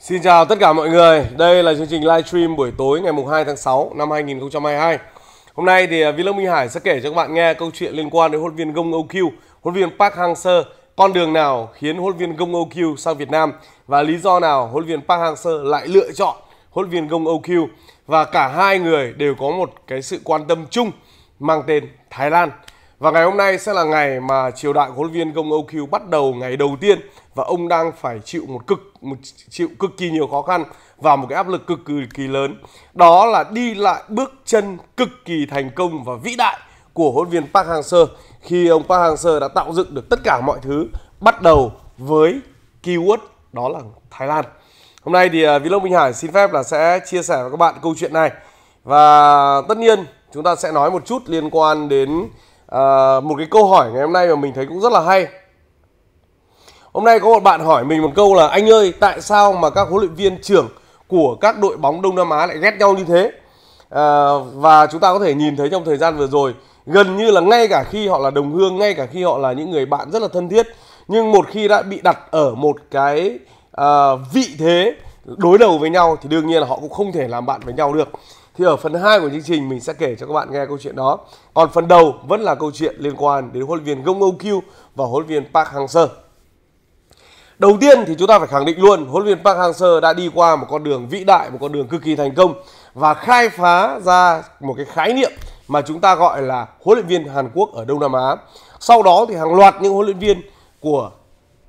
Xin chào tất cả mọi người. Đây là chương trình livestream buổi tối ngày mùng 2 tháng 6 năm 2022. Hôm nay thì à, Vlog Minh Hải sẽ kể cho các bạn nghe câu chuyện liên quan đến huấn viên Gong OQ, huấn viên Park Hang-seo. Con đường nào khiến huấn viên Gong OQ sang Việt Nam và lý do nào huấn viên Park Hang-seo lại lựa chọn huấn viên Gong OQ và cả hai người đều có một cái sự quan tâm chung mang tên Thái Lan. Và ngày hôm nay sẽ là ngày mà triều đại huấn viên Công Âu bắt đầu ngày đầu tiên và ông đang phải chịu một cực một chịu cực kỳ nhiều khó khăn và một cái áp lực cực kỳ lớn. Đó là đi lại bước chân cực kỳ thành công và vĩ đại của huấn viên Park Hang-seo khi ông Park Hang-seo đã tạo dựng được tất cả mọi thứ bắt đầu với keyword đó là Thái Lan. Hôm nay thì à, vlog Minh Hải xin phép là sẽ chia sẻ với các bạn câu chuyện này. Và tất nhiên chúng ta sẽ nói một chút liên quan đến à, một cái câu hỏi ngày hôm nay mà mình thấy cũng rất là hay hôm nay có một bạn hỏi mình một câu là anh ơi tại sao mà các huấn luyện viên trưởng của các đội bóng Đông Nam Á lại ghét nhau như thế à, và chúng ta có thể nhìn thấy trong thời gian vừa rồi gần như là ngay cả khi họ là đồng hương ngay cả khi họ là những người bạn rất là thân thiết nhưng một khi đã bị đặt ở một cái à, vị thế đối đầu với nhau thì đương nhiên là họ cũng không thể làm bạn với nhau được thì ở phần 2 của chương trình mình sẽ kể cho các bạn nghe câu chuyện đó. Còn phần đầu vẫn là câu chuyện liên quan đến huấn luyện viên Gong Âu và huấn luyện viên Park Hang-seo. Đầu tiên thì chúng ta phải khẳng định luôn huấn luyện viên Park Hang-seo đã đi qua một con đường vĩ đại, một con đường cực kỳ thành công và khai phá ra một cái khái niệm mà chúng ta gọi là huấn luyện viên Hàn Quốc ở Đông Nam Á. Sau đó thì hàng loạt những huấn luyện viên của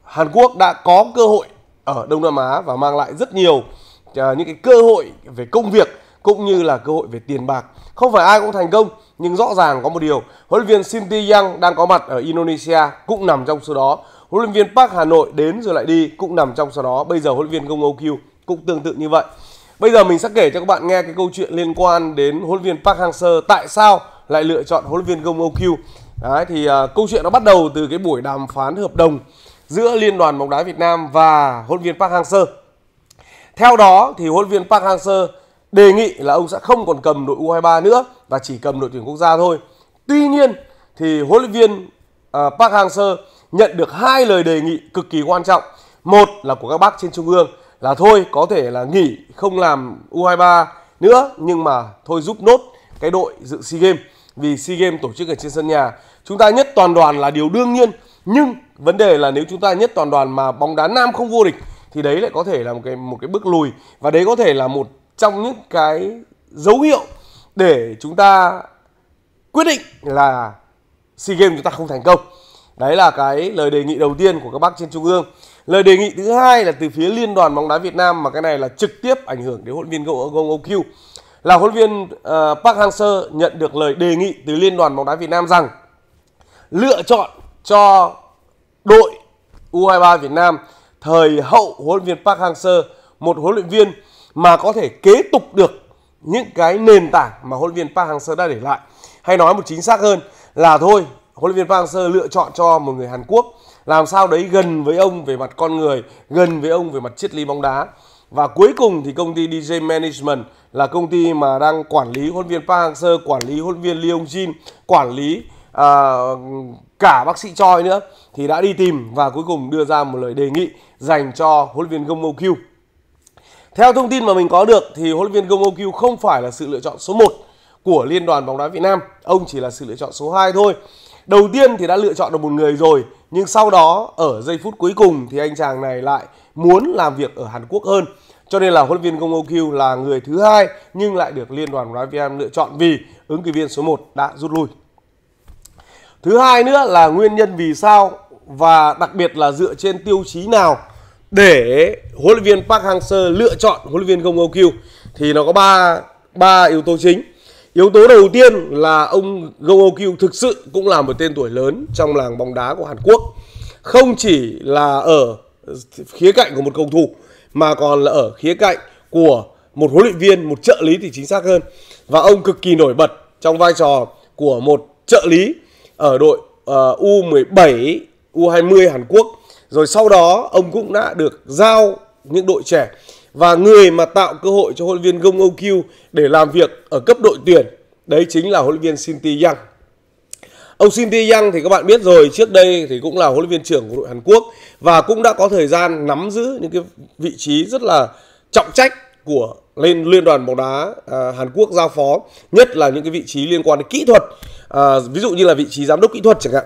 Hàn Quốc đã có cơ hội ở Đông Nam Á và mang lại rất nhiều à, những cái cơ hội về công việc cũng như là cơ hội về tiền bạc. Không phải ai cũng thành công, nhưng rõ ràng có một điều, huấn luyện viên Shinty Yang đang có mặt ở Indonesia cũng nằm trong số đó. Huấn luyện viên Park Hà Nội đến rồi lại đi cũng nằm trong số đó. Bây giờ huấn luyện viên Công Âu cũng tương tự như vậy. Bây giờ mình sẽ kể cho các bạn nghe cái câu chuyện liên quan đến huấn luyện viên Park Hang-seo tại sao lại lựa chọn huấn luyện viên Công Âu Đấy, thì à, câu chuyện nó bắt đầu từ cái buổi đàm phán hợp đồng giữa Liên đoàn bóng đá Việt Nam và huấn luyện viên Park Hang-seo. Theo đó thì huấn luyện viên Park Hang-seo đề nghị là ông sẽ không còn cầm đội U23 nữa và chỉ cầm đội tuyển quốc gia thôi. Tuy nhiên thì huấn luyện viên à, Park Hang-seo nhận được hai lời đề nghị cực kỳ quan trọng. Một là của các bác trên trung ương là thôi có thể là nghỉ không làm U23 nữa nhưng mà thôi giúp nốt cái đội dự SEA Games vì SEA Games tổ chức ở trên sân nhà. Chúng ta nhất toàn đoàn là điều đương nhiên nhưng vấn đề là nếu chúng ta nhất toàn đoàn mà bóng đá nam không vô địch thì đấy lại có thể là một cái một cái bước lùi và đấy có thể là một trong những cái dấu hiệu để chúng ta quyết định là SEA Games chúng ta không thành công. Đấy là cái lời đề nghị đầu tiên của các bác trên trung ương. Lời đề nghị thứ hai là từ phía Liên đoàn bóng đá Việt Nam mà cái này là trực tiếp ảnh hưởng đến huấn viên Gong OQ. Là huấn viên ờ, Park Hang-seo nhận được lời đề nghị từ Liên đoàn bóng đá Việt Nam rằng lựa chọn cho đội U23 Việt Nam thời hậu huấn luyện viên Park Hang-seo một huấn luyện viên mà có thể kế tục được những cái nền tảng mà huấn luyện viên Park Hang-seo đã để lại. Hay nói một chính xác hơn là thôi, huấn luyện viên Park Hang-seo lựa chọn cho một người Hàn Quốc làm sao đấy gần với ông về mặt con người, gần với ông về mặt triết lý bóng đá. Và cuối cùng thì công ty DJ Management là công ty mà đang quản lý huấn luyện viên Park Hang-seo, quản lý huấn luyện viên Lee Jin, quản lý à, cả bác sĩ Choi nữa thì đã đi tìm và cuối cùng đưa ra một lời đề nghị dành cho huấn luyện viên Gong Mo Kyu. Theo thông tin mà mình có được thì huấn luyện viên Gong Gokyu không phải là sự lựa chọn số 1 của Liên đoàn bóng đá Việt Nam. Ông chỉ là sự lựa chọn số 2 thôi. Đầu tiên thì đã lựa chọn được một người rồi, nhưng sau đó ở giây phút cuối cùng thì anh chàng này lại muốn làm việc ở Hàn Quốc hơn. Cho nên là huấn luyện viên Gong Gokyu là người thứ hai nhưng lại được Liên đoàn bóng đá Việt Nam lựa chọn vì ứng cử viên số 1 đã rút lui. Thứ hai nữa là nguyên nhân vì sao và đặc biệt là dựa trên tiêu chí nào để huấn luyện viên Park Hang-seo lựa chọn huấn luyện viên Gong Gokyu thì nó có ba ba yếu tố chính. Yếu tố đầu tiên là ông Gong Gokyu thực sự cũng là một tên tuổi lớn trong làng bóng đá của Hàn Quốc. Không chỉ là ở khía cạnh của một cầu thủ mà còn là ở khía cạnh của một huấn luyện viên, một trợ lý thì chính xác hơn. Và ông cực kỳ nổi bật trong vai trò của một trợ lý ở đội uh, U17, U20 Hàn Quốc rồi sau đó ông cũng đã được giao những đội trẻ và người mà tạo cơ hội cho huấn luyện viên Gong Âu để làm việc ở cấp đội tuyển đấy chính là huấn luyện viên Shinti Yang. Ông Shinti Yang thì các bạn biết rồi, trước đây thì cũng là huấn luyện viên trưởng của đội Hàn Quốc và cũng đã có thời gian nắm giữ những cái vị trí rất là trọng trách của lên liên đoàn bóng đá à, Hàn Quốc giao phó, nhất là những cái vị trí liên quan đến kỹ thuật, à, ví dụ như là vị trí giám đốc kỹ thuật chẳng hạn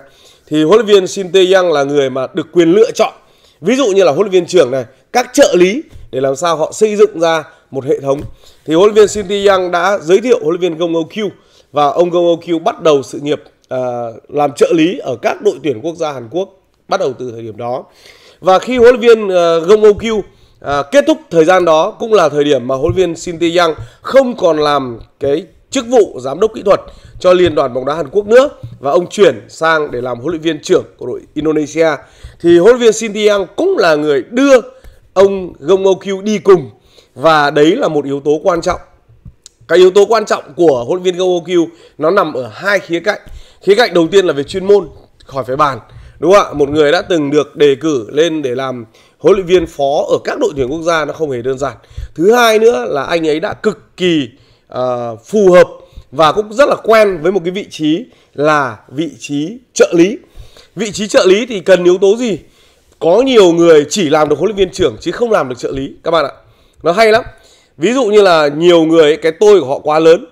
thì huấn luyện viên Shin Tae Yang là người mà được quyền lựa chọn ví dụ như là huấn luyện viên trưởng này các trợ lý để làm sao họ xây dựng ra một hệ thống thì huấn luyện viên Shin Tae Yang đã giới thiệu huấn luyện viên Gong Âu Kyu và ông Gong Âu Kyu bắt đầu sự nghiệp à, làm trợ lý ở các đội tuyển quốc gia Hàn Quốc bắt đầu từ thời điểm đó và khi huấn luyện viên à, Gong Âu Kyu à, kết thúc thời gian đó cũng là thời điểm mà huấn luyện viên Shin Tae Yang không còn làm cái chức vụ giám đốc kỹ thuật cho Liên đoàn bóng đá Hàn Quốc nữa và ông chuyển sang để làm huấn luyện viên trưởng của đội Indonesia. Thì huấn luyện viên Shin Taeyang cũng là người đưa ông Gong Okyu đi cùng và đấy là một yếu tố quan trọng. Cái yếu tố quan trọng của huấn luyện viên Gong Okyu nó nằm ở hai khía cạnh. Khía cạnh đầu tiên là về chuyên môn, khỏi phải bàn. Đúng không ạ? Một người đã từng được đề cử lên để làm huấn luyện viên phó ở các đội tuyển quốc gia nó không hề đơn giản. Thứ hai nữa là anh ấy đã cực kỳ Ờ, phù hợp và cũng rất là quen với một cái vị trí là vị trí trợ lý vị trí trợ lý thì cần yếu tố gì có nhiều người chỉ làm được huấn luyện viên trưởng chứ không làm được trợ lý các bạn ạ nó hay lắm ví dụ như là nhiều người cái tôi của họ quá lớn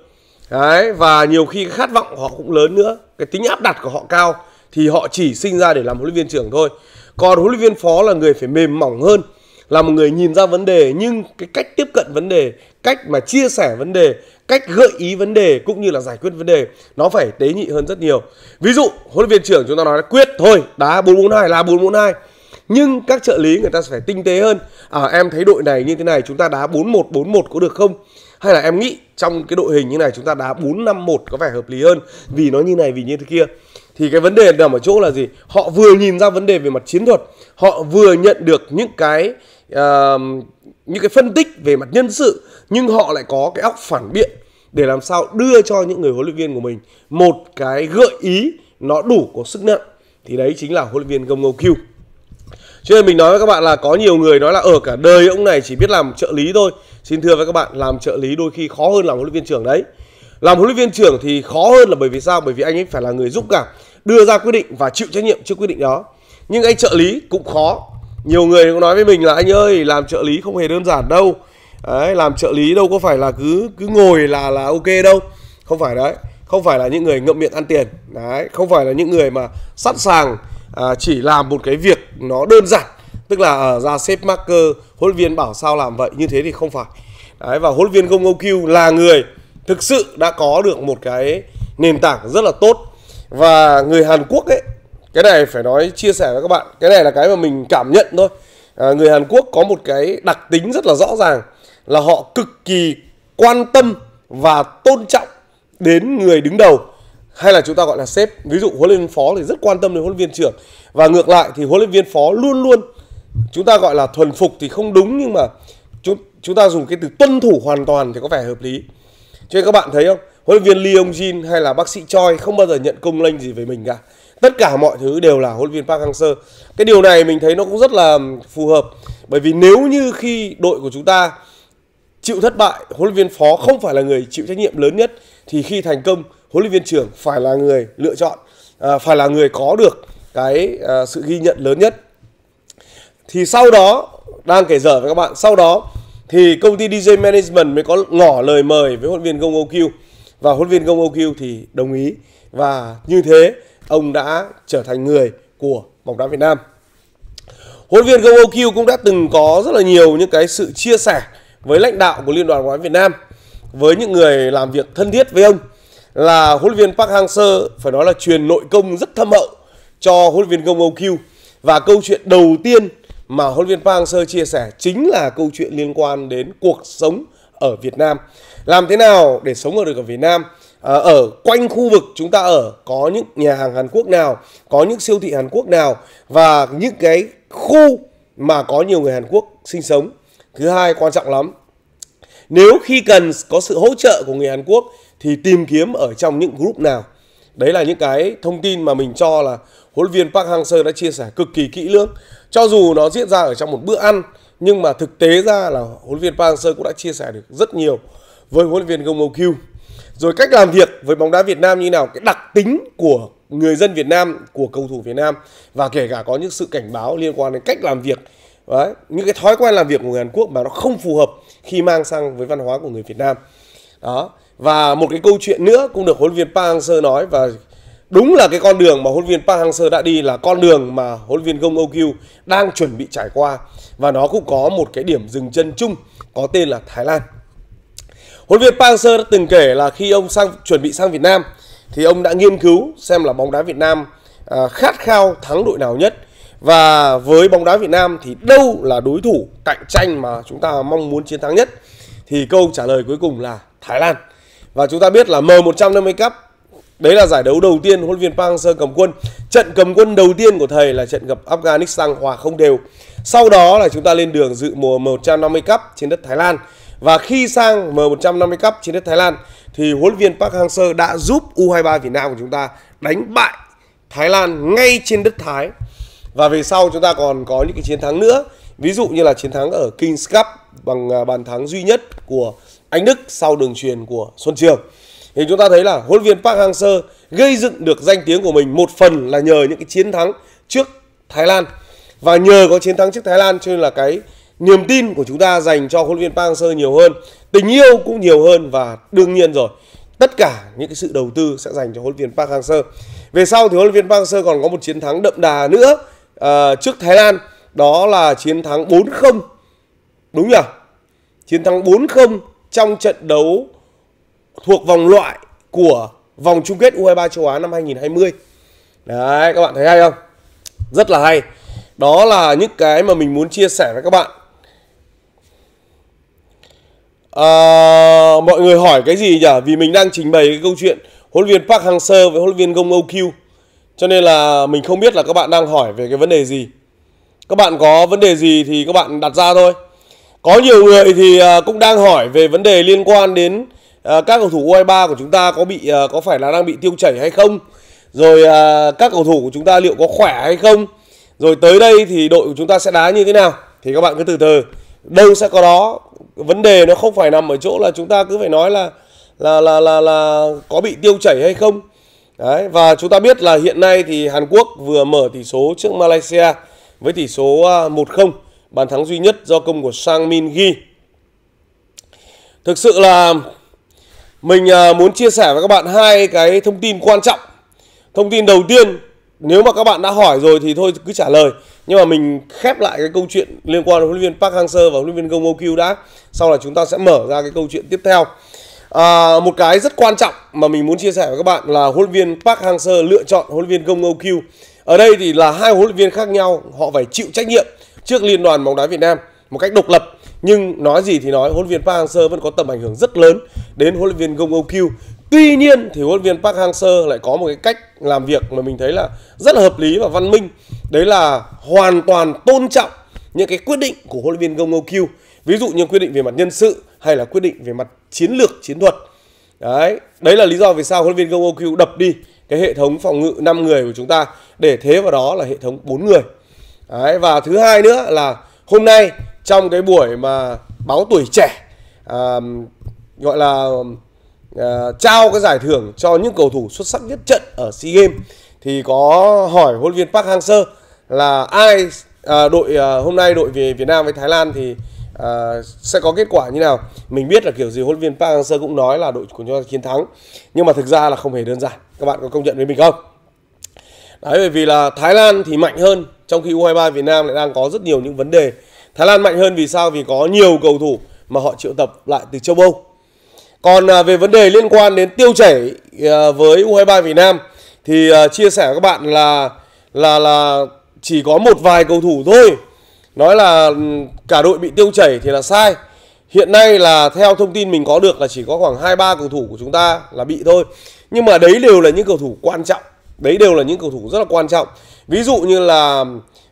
đấy và nhiều khi khát vọng của họ cũng lớn nữa cái tính áp đặt của họ cao thì họ chỉ sinh ra để làm huấn luyện viên trưởng thôi còn huấn luyện viên phó là người phải mềm mỏng hơn là một người nhìn ra vấn đề nhưng cái cách tiếp cận vấn đề cách mà chia sẻ vấn đề cách gợi ý vấn đề cũng như là giải quyết vấn đề nó phải tế nhị hơn rất nhiều ví dụ huấn luyện viên trưởng chúng ta nói là quyết thôi đá 442 là 442 nhưng các trợ lý người ta sẽ phải tinh tế hơn à em thấy đội này như thế này chúng ta đá 41 41 có được không hay là em nghĩ trong cái đội hình như này chúng ta đá 451 có vẻ hợp lý hơn vì nó như này vì như thế kia thì cái vấn đề nằm ở chỗ là gì họ vừa nhìn ra vấn đề về mặt chiến thuật họ vừa nhận được những cái uh, những cái phân tích về mặt nhân sự nhưng họ lại có cái óc phản biện để làm sao đưa cho những người huấn luyện viên của mình một cái gợi ý nó đủ có sức nặng thì đấy chính là huấn luyện viên Gông Ngô Q. Cho nên mình nói với các bạn là có nhiều người nói là ở ờ, cả đời ông này chỉ biết làm trợ lý thôi. Xin thưa với các bạn, làm trợ lý đôi khi khó hơn làm huấn luyện viên trưởng đấy. Làm huấn luyện viên trưởng thì khó hơn là bởi vì sao? Bởi vì anh ấy phải là người giúp cả, đưa ra quyết định và chịu trách nhiệm trước quyết định đó. Nhưng anh trợ lý cũng khó nhiều người cũng nói với mình là anh ơi làm trợ lý không hề đơn giản đâu đấy, làm trợ lý đâu có phải là cứ cứ ngồi là là ok đâu không phải đấy không phải là những người ngậm miệng ăn tiền đấy không phải là những người mà sẵn sàng à, chỉ làm một cái việc nó đơn giản tức là à, ra xếp marker huấn luyện viên bảo sao làm vậy như thế thì không phải đấy và huấn luyện viên không OQ là người thực sự đã có được một cái nền tảng rất là tốt và người Hàn Quốc ấy cái này phải nói chia sẻ với các bạn cái này là cái mà mình cảm nhận thôi à, người Hàn Quốc có một cái đặc tính rất là rõ ràng là họ cực kỳ quan tâm và tôn trọng đến người đứng đầu hay là chúng ta gọi là sếp ví dụ huấn luyện viên phó thì rất quan tâm đến huấn luyện viên trưởng và ngược lại thì huấn luyện viên phó luôn luôn chúng ta gọi là thuần phục thì không đúng nhưng mà chúng chúng ta dùng cái từ tuân thủ hoàn toàn thì có vẻ hợp lý cho nên các bạn thấy không huấn luyện viên Lee Ông Jin hay là bác sĩ Choi không bao giờ nhận công lệnh gì về mình cả tất cả mọi thứ đều là huấn luyện viên Park Hang-seo. Cái điều này mình thấy nó cũng rất là phù hợp bởi vì nếu như khi đội của chúng ta chịu thất bại, huấn luyện viên phó không phải là người chịu trách nhiệm lớn nhất thì khi thành công, huấn luyện viên trưởng phải là người lựa chọn, à, phải là người có được cái à, sự ghi nhận lớn nhất. Thì sau đó đang kể dở với các bạn, sau đó thì công ty DJ Management mới có ngỏ lời mời với huấn luyện viên Gong OQ và huấn luyện viên Gong OQ thì đồng ý và như thế ông đã trở thành người của bóng đá Việt Nam. Huấn viên GoQ cũng đã từng có rất là nhiều những cái sự chia sẻ với lãnh đạo của Liên đoàn bóng đá Việt Nam với những người làm việc thân thiết với ông là huấn viên Park Hang-seo phải nói là truyền nội công rất thâm hậu cho huấn viên Gong và câu chuyện đầu tiên mà huấn viên Park Hang-seo chia sẻ chính là câu chuyện liên quan đến cuộc sống ở Việt Nam. Làm thế nào để sống ở được ở Việt Nam? Ờ, ở quanh khu vực chúng ta ở có những nhà hàng Hàn Quốc nào, có những siêu thị Hàn Quốc nào và những cái khu mà có nhiều người Hàn Quốc sinh sống. Thứ hai quan trọng lắm. Nếu khi cần có sự hỗ trợ của người Hàn Quốc thì tìm kiếm ở trong những group nào. Đấy là những cái thông tin mà mình cho là huấn luyện viên Park Hang-seo đã chia sẻ cực kỳ kỹ lưỡng. Cho dù nó diễn ra ở trong một bữa ăn nhưng mà thực tế ra là huấn luyện viên Park Hang-seo cũng đã chia sẻ được rất nhiều với huấn luyện viên Gong Ngô Kyu rồi cách làm việc với bóng đá Việt Nam như nào cái đặc tính của người dân Việt Nam của cầu thủ Việt Nam và kể cả có những sự cảnh báo liên quan đến cách làm việc Đấy, những cái thói quen làm việc của người Hàn Quốc mà nó không phù hợp khi mang sang với văn hóa của người Việt Nam đó và một cái câu chuyện nữa cũng được huấn luyện viên Park Hang-seo nói và đúng là cái con đường mà huấn luyện viên Park Hang-seo đã đi là con đường mà huấn luyện viên Gong Ok đang chuẩn bị trải qua và nó cũng có một cái điểm dừng chân chung có tên là Thái Lan Huấn luyện viên Panzer đã từng kể là khi ông sang chuẩn bị sang Việt Nam thì ông đã nghiên cứu xem là bóng đá Việt Nam à, khát khao thắng đội nào nhất và với bóng đá Việt Nam thì đâu là đối thủ cạnh tranh mà chúng ta mong muốn chiến thắng nhất thì câu trả lời cuối cùng là Thái Lan và chúng ta biết là M150 Cup đấy là giải đấu đầu tiên huấn viên Park Hang-seo cầm quân trận cầm quân đầu tiên của thầy là trận gặp Afghanistan hòa không đều sau đó là chúng ta lên đường dự mùa M150 Cup trên đất Thái Lan và khi sang M150 Cup trên đất Thái Lan thì huấn luyện viên Park Hang-seo đã giúp U23 Việt Nam của chúng ta đánh bại Thái Lan ngay trên đất Thái. Và về sau chúng ta còn có những cái chiến thắng nữa. Ví dụ như là chiến thắng ở Kings Cup bằng à, bàn thắng duy nhất của Anh Đức sau đường truyền của Xuân Trường. Thì chúng ta thấy là huấn luyện viên Park Hang-seo gây dựng được danh tiếng của mình một phần là nhờ những cái chiến thắng trước Thái Lan. Và nhờ có chiến thắng trước Thái Lan cho nên là cái niềm tin của chúng ta dành cho huấn luyện viên Park Hang-seo nhiều hơn, tình yêu cũng nhiều hơn và đương nhiên rồi, tất cả những cái sự đầu tư sẽ dành cho huấn luyện viên Park Hang-seo. Về sau thì huấn luyện viên Park Hang-seo còn có một chiến thắng đậm đà nữa uh, trước Thái Lan, đó là chiến thắng 4-0. Đúng nhỉ? Chiến thắng 4-0 trong trận đấu thuộc vòng loại của vòng chung kết U23 châu Á năm 2020. Đấy, các bạn thấy hay không? Rất là hay. Đó là những cái mà mình muốn chia sẻ với các bạn à, mọi người hỏi cái gì nhỉ vì mình đang trình bày cái câu chuyện huấn luyện viên Park Hang Seo với huấn luyện viên Gong o Kyu cho nên là mình không biết là các bạn đang hỏi về cái vấn đề gì các bạn có vấn đề gì thì các bạn đặt ra thôi có nhiều người thì à, cũng đang hỏi về vấn đề liên quan đến à, các cầu thủ U23 của chúng ta có bị à, có phải là đang bị tiêu chảy hay không rồi các cầu thủ của chúng ta liệu có khỏe hay không rồi tới đây thì đội của chúng ta sẽ đá như thế nào thì các bạn cứ từ từ đâu sẽ có đó vấn đề nó không phải nằm ở chỗ là chúng ta cứ phải nói là là là là là có bị tiêu chảy hay không Đấy, và chúng ta biết là hiện nay thì Hàn Quốc vừa mở tỷ số trước Malaysia với tỷ số 1-0, à, bàn thắng duy nhất do công của Sang Min ghi. Thực sự là mình à, muốn chia sẻ với các bạn hai cái thông tin quan trọng. Thông tin đầu tiên nếu mà các bạn đã hỏi rồi thì thôi cứ trả lời nhưng mà mình khép lại cái câu chuyện liên quan đến huấn luyện viên Park Hang-seo và huấn luyện viên Gong Gokyu đã sau là chúng ta sẽ mở ra cái câu chuyện tiếp theo à, một cái rất quan trọng mà mình muốn chia sẻ với các bạn là huấn luyện viên Park Hang-seo lựa chọn huấn luyện viên Gong Gokyu ở đây thì là hai huấn luyện viên khác nhau họ phải chịu trách nhiệm trước liên đoàn bóng đá Việt Nam một cách độc lập nhưng nói gì thì nói huấn luyện viên Park Hang-seo vẫn có tầm ảnh hưởng rất lớn đến huấn luyện viên Gong Gokyu Tuy nhiên thì huấn luyện viên Park Hang-seo lại có một cái cách làm việc mà mình thấy là rất là hợp lý và văn minh. Đấy là hoàn toàn tôn trọng những cái quyết định của huấn luyện viên Gong Kyu. Ví dụ như quyết định về mặt nhân sự hay là quyết định về mặt chiến lược, chiến thuật. Đấy, đấy là lý do vì sao huấn luyện viên Gong Kyu đập đi cái hệ thống phòng ngự 5 người của chúng ta để thế vào đó là hệ thống 4 người. Đấy, và thứ hai nữa là hôm nay trong cái buổi mà báo tuổi trẻ à, gọi là uh, trao cái giải thưởng cho những cầu thủ xuất sắc nhất trận ở SEA Games thì có hỏi huấn luyện viên Park Hang-seo là ai à, đội à, hôm nay đội về Việt Nam với Thái Lan thì à, sẽ có kết quả như nào mình biết là kiểu gì huấn viên Park Hang-seo cũng nói là đội của chúng ta chiến thắng nhưng mà thực ra là không hề đơn giản các bạn có công nhận với mình không đấy bởi vì là Thái Lan thì mạnh hơn trong khi U23 Việt Nam lại đang có rất nhiều những vấn đề Thái Lan mạnh hơn vì sao vì có nhiều cầu thủ mà họ triệu tập lại từ châu Âu còn à, về vấn đề liên quan đến tiêu chảy à, với U23 Việt Nam thì à, chia sẻ với các bạn là là là chỉ có một vài cầu thủ thôi. Nói là ừ, cả đội bị tiêu chảy thì là sai. Hiện nay là theo thông tin mình có được là chỉ có khoảng 2 3 cầu thủ của chúng ta là bị thôi. Nhưng mà đấy đều là những cầu thủ quan trọng. Đấy đều là những cầu thủ rất là quan trọng. Ví dụ như là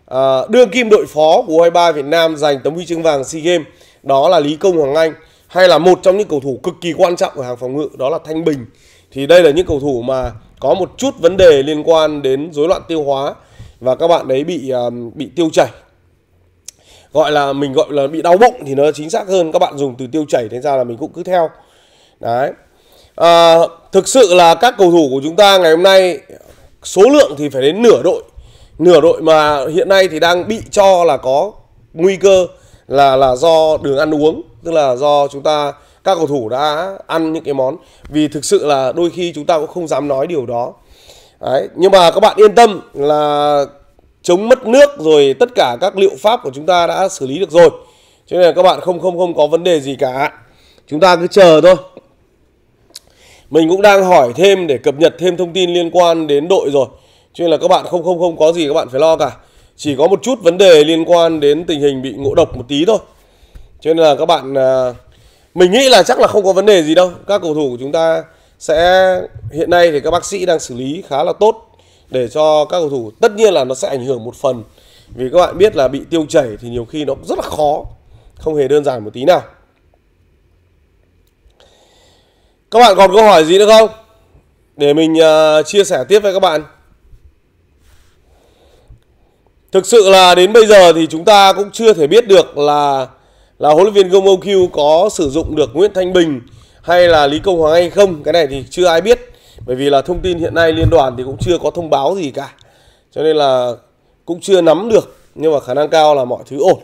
à, đương kim đội phó của U23 Việt Nam giành tấm huy chương vàng SEA Games đó là Lý Công Hoàng Anh hay là một trong những cầu thủ cực kỳ quan trọng ở hàng phòng ngự đó là Thanh Bình thì đây là những cầu thủ mà có một chút vấn đề liên quan đến rối loạn tiêu hóa và các bạn đấy bị bị tiêu chảy gọi là mình gọi là bị đau bụng thì nó chính xác hơn các bạn dùng từ tiêu chảy thế ra là mình cũng cứ theo đấy à, thực sự là các cầu thủ của chúng ta ngày hôm nay số lượng thì phải đến nửa đội nửa đội mà hiện nay thì đang bị cho là có nguy cơ là là do đường ăn uống tức là do chúng ta các cầu thủ đã ăn những cái món vì thực sự là đôi khi chúng ta cũng không dám nói điều đó Đấy, nhưng mà các bạn yên tâm là chống mất nước rồi tất cả các liệu pháp của chúng ta đã xử lý được rồi cho nên là các bạn không không không có vấn đề gì cả chúng ta cứ chờ thôi mình cũng đang hỏi thêm để cập nhật thêm thông tin liên quan đến đội rồi cho nên là các bạn không không không có gì các bạn phải lo cả chỉ có một chút vấn đề liên quan đến tình hình bị ngộ độc một tí thôi cho nên là các bạn à, mình nghĩ là chắc là không có vấn đề gì đâu các cầu thủ của chúng ta sẽ hiện nay thì các bác sĩ đang xử lý khá là tốt để cho các cầu thủ tất nhiên là nó sẽ ảnh hưởng một phần vì các bạn biết là bị tiêu chảy thì nhiều khi nó rất là khó không hề đơn giản một tí nào các bạn còn câu hỏi gì nữa không để mình uh, chia sẻ tiếp với các bạn thực sự là đến bây giờ thì chúng ta cũng chưa thể biết được là là huấn luyện viên Gong OQ có sử dụng được Nguyễn Thanh Bình hay là Lý Công Hoàng hay không cái này thì chưa ai biết bởi vì là thông tin hiện nay liên đoàn thì cũng chưa có thông báo gì cả cho nên là cũng chưa nắm được nhưng mà khả năng cao là mọi thứ ổn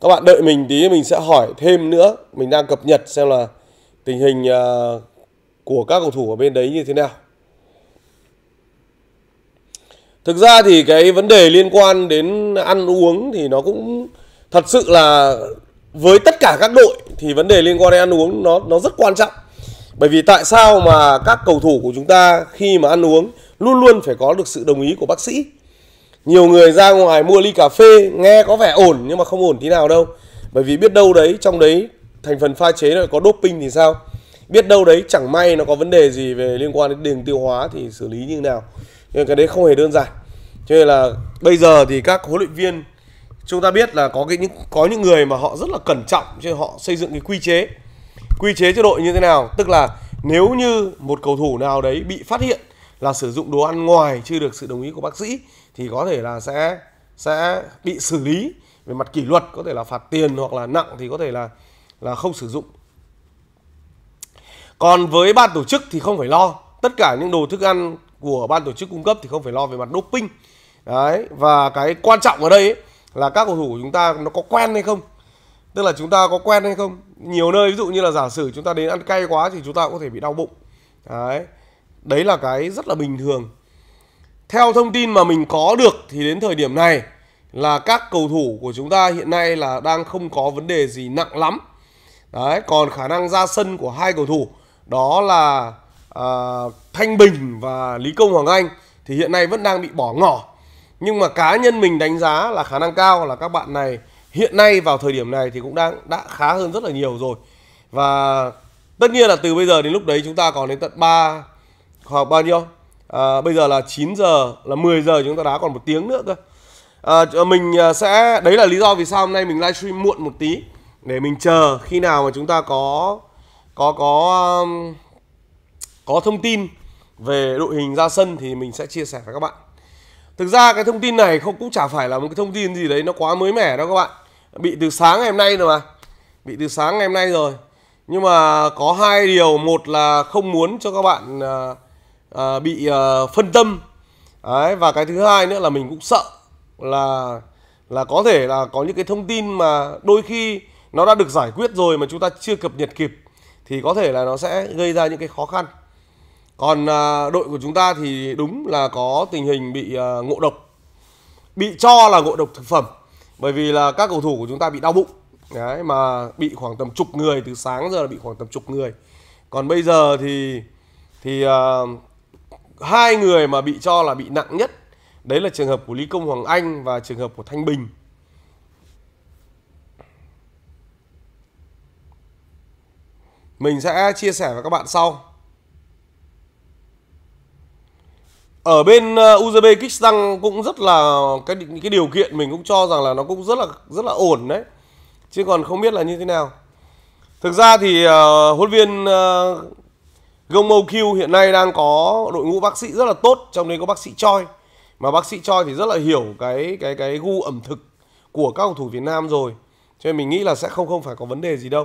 các bạn đợi mình tí mình sẽ hỏi thêm nữa mình đang cập nhật xem là tình hình à, của các cầu thủ ở bên đấy như thế nào thực ra thì cái vấn đề liên quan đến ăn uống thì nó cũng thật sự là với tất cả các đội thì vấn đề liên quan đến ăn uống nó nó rất quan trọng bởi vì tại sao mà các cầu thủ của chúng ta khi mà ăn uống luôn luôn phải có được sự đồng ý của bác sĩ nhiều người ra ngoài mua ly cà phê nghe có vẻ ổn nhưng mà không ổn tí nào đâu bởi vì biết đâu đấy trong đấy thành phần pha chế lại có doping thì sao biết đâu đấy chẳng may nó có vấn đề gì về liên quan đến đường tiêu hóa thì xử lý như thế nào nhưng cái đấy không hề đơn giản cho nên là bây giờ thì các huấn luyện viên chúng ta biết là có cái những có những người mà họ rất là cẩn trọng cho họ xây dựng cái quy chế quy chế cho đội như thế nào tức là nếu như một cầu thủ nào đấy bị phát hiện là sử dụng đồ ăn ngoài chưa được sự đồng ý của bác sĩ thì có thể là sẽ sẽ bị xử lý về mặt kỷ luật có thể là phạt tiền hoặc là nặng thì có thể là là không sử dụng còn với ban tổ chức thì không phải lo tất cả những đồ thức ăn của ban tổ chức cung cấp thì không phải lo về mặt doping đấy và cái quan trọng ở đây ấy, là các cầu thủ của chúng ta nó có quen hay không tức là chúng ta có quen hay không nhiều nơi ví dụ như là giả sử chúng ta đến ăn cay quá thì chúng ta có thể bị đau bụng đấy đấy là cái rất là bình thường theo thông tin mà mình có được thì đến thời điểm này là các cầu thủ của chúng ta hiện nay là đang không có vấn đề gì nặng lắm đấy còn khả năng ra sân của hai cầu thủ đó là à, thanh bình và lý công hoàng anh thì hiện nay vẫn đang bị bỏ ngỏ nhưng mà cá nhân mình đánh giá là khả năng cao là các bạn này hiện nay vào thời điểm này thì cũng đang đã khá hơn rất là nhiều rồi và tất nhiên là từ bây giờ đến lúc đấy chúng ta còn đến tận 3 hoặc bao nhiêu à, bây giờ là 9 giờ là 10 giờ chúng ta đá còn một tiếng nữa cơ à, mình à, sẽ đấy là lý do vì sao hôm nay mình livestream muộn một tí để mình chờ khi nào mà chúng ta có có có um, có thông tin về đội hình ra sân thì mình sẽ chia sẻ với các bạn Thực ra cái thông tin này không cũng chả phải là một cái thông tin gì đấy nó quá mới mẻ đâu các bạn. Bị từ sáng ngày hôm nay rồi mà. Bị từ sáng ngày hôm nay rồi. Nhưng mà có hai điều, một là không muốn cho các bạn à, à, bị à, phân tâm. Đấy, và cái thứ hai nữa là mình cũng sợ là là có thể là có những cái thông tin mà đôi khi nó đã được giải quyết rồi mà chúng ta chưa cập nhật kịp thì có thể là nó sẽ gây ra những cái khó khăn còn à, đội của chúng ta thì đúng là có tình hình bị à, ngộ độc bị cho là ngộ độc thực phẩm bởi vì là các cầu thủ của chúng ta bị đau bụng đấy mà bị khoảng tầm chục người từ sáng giờ là bị khoảng tầm chục người còn bây giờ thì thì uh, hai người mà bị cho là bị nặng nhất đấy là trường hợp của Lý Công Hoàng Anh và trường hợp của Thanh Bình mình sẽ chia sẻ với các bạn sau ở bên ờ, uzbekistan cũng rất là cái cái điều kiện mình cũng cho rằng là nó cũng rất là rất là ổn đấy chứ còn không biết là như thế nào thực ra thì uh, huấn viên uh, Gomo Q hiện nay đang có đội ngũ bác sĩ rất là tốt trong đấy có bác sĩ Choi mà bác sĩ Choi thì rất là hiểu cái cái cái gu ẩm thực của các cầu thủ Việt Nam rồi cho nên mình nghĩ là sẽ không không phải có vấn đề gì đâu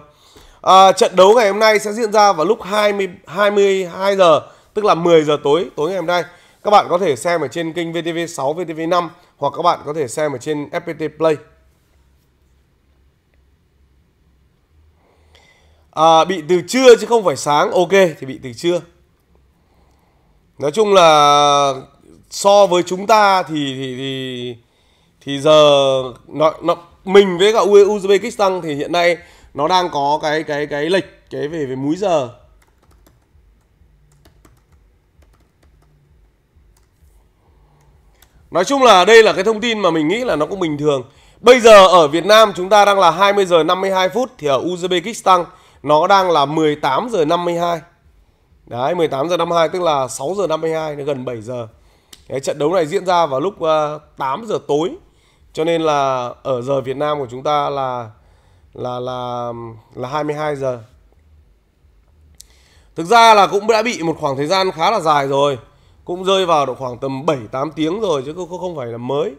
à, trận đấu ngày hôm nay sẽ diễn ra vào lúc 20 22 giờ tức là 10 giờ tối tối ngày hôm nay các bạn có thể xem ở trên kênh VTV6, VTV5 hoặc các bạn có thể xem ở trên FPT Play. À, bị từ trưa chứ không phải sáng. Ok thì bị từ trưa. Nói chung là so với chúng ta thì thì thì thì giờ nó, nó mình với cả e Uzbekistan thì hiện nay nó đang có cái cái cái lệch cái về về múi giờ Nói chung là đây là cái thông tin mà mình nghĩ là nó cũng bình thường. Bây giờ ở Việt Nam chúng ta đang là 20 giờ 52 phút thì ở Uzbekistan nó đang là 18 giờ 52. Đấy 18 giờ 52 tức là 6 giờ 52 gần 7 giờ. Cái trận đấu này diễn ra vào lúc 8 ờ, giờ tối. Cho nên là ở giờ Việt Nam của chúng ta là là là là 22 giờ. Thực ra là cũng đã bị một khoảng thời gian khá là dài rồi cũng rơi vào độ khoảng tầm 7 8 tiếng rồi chứ không không phải là mới.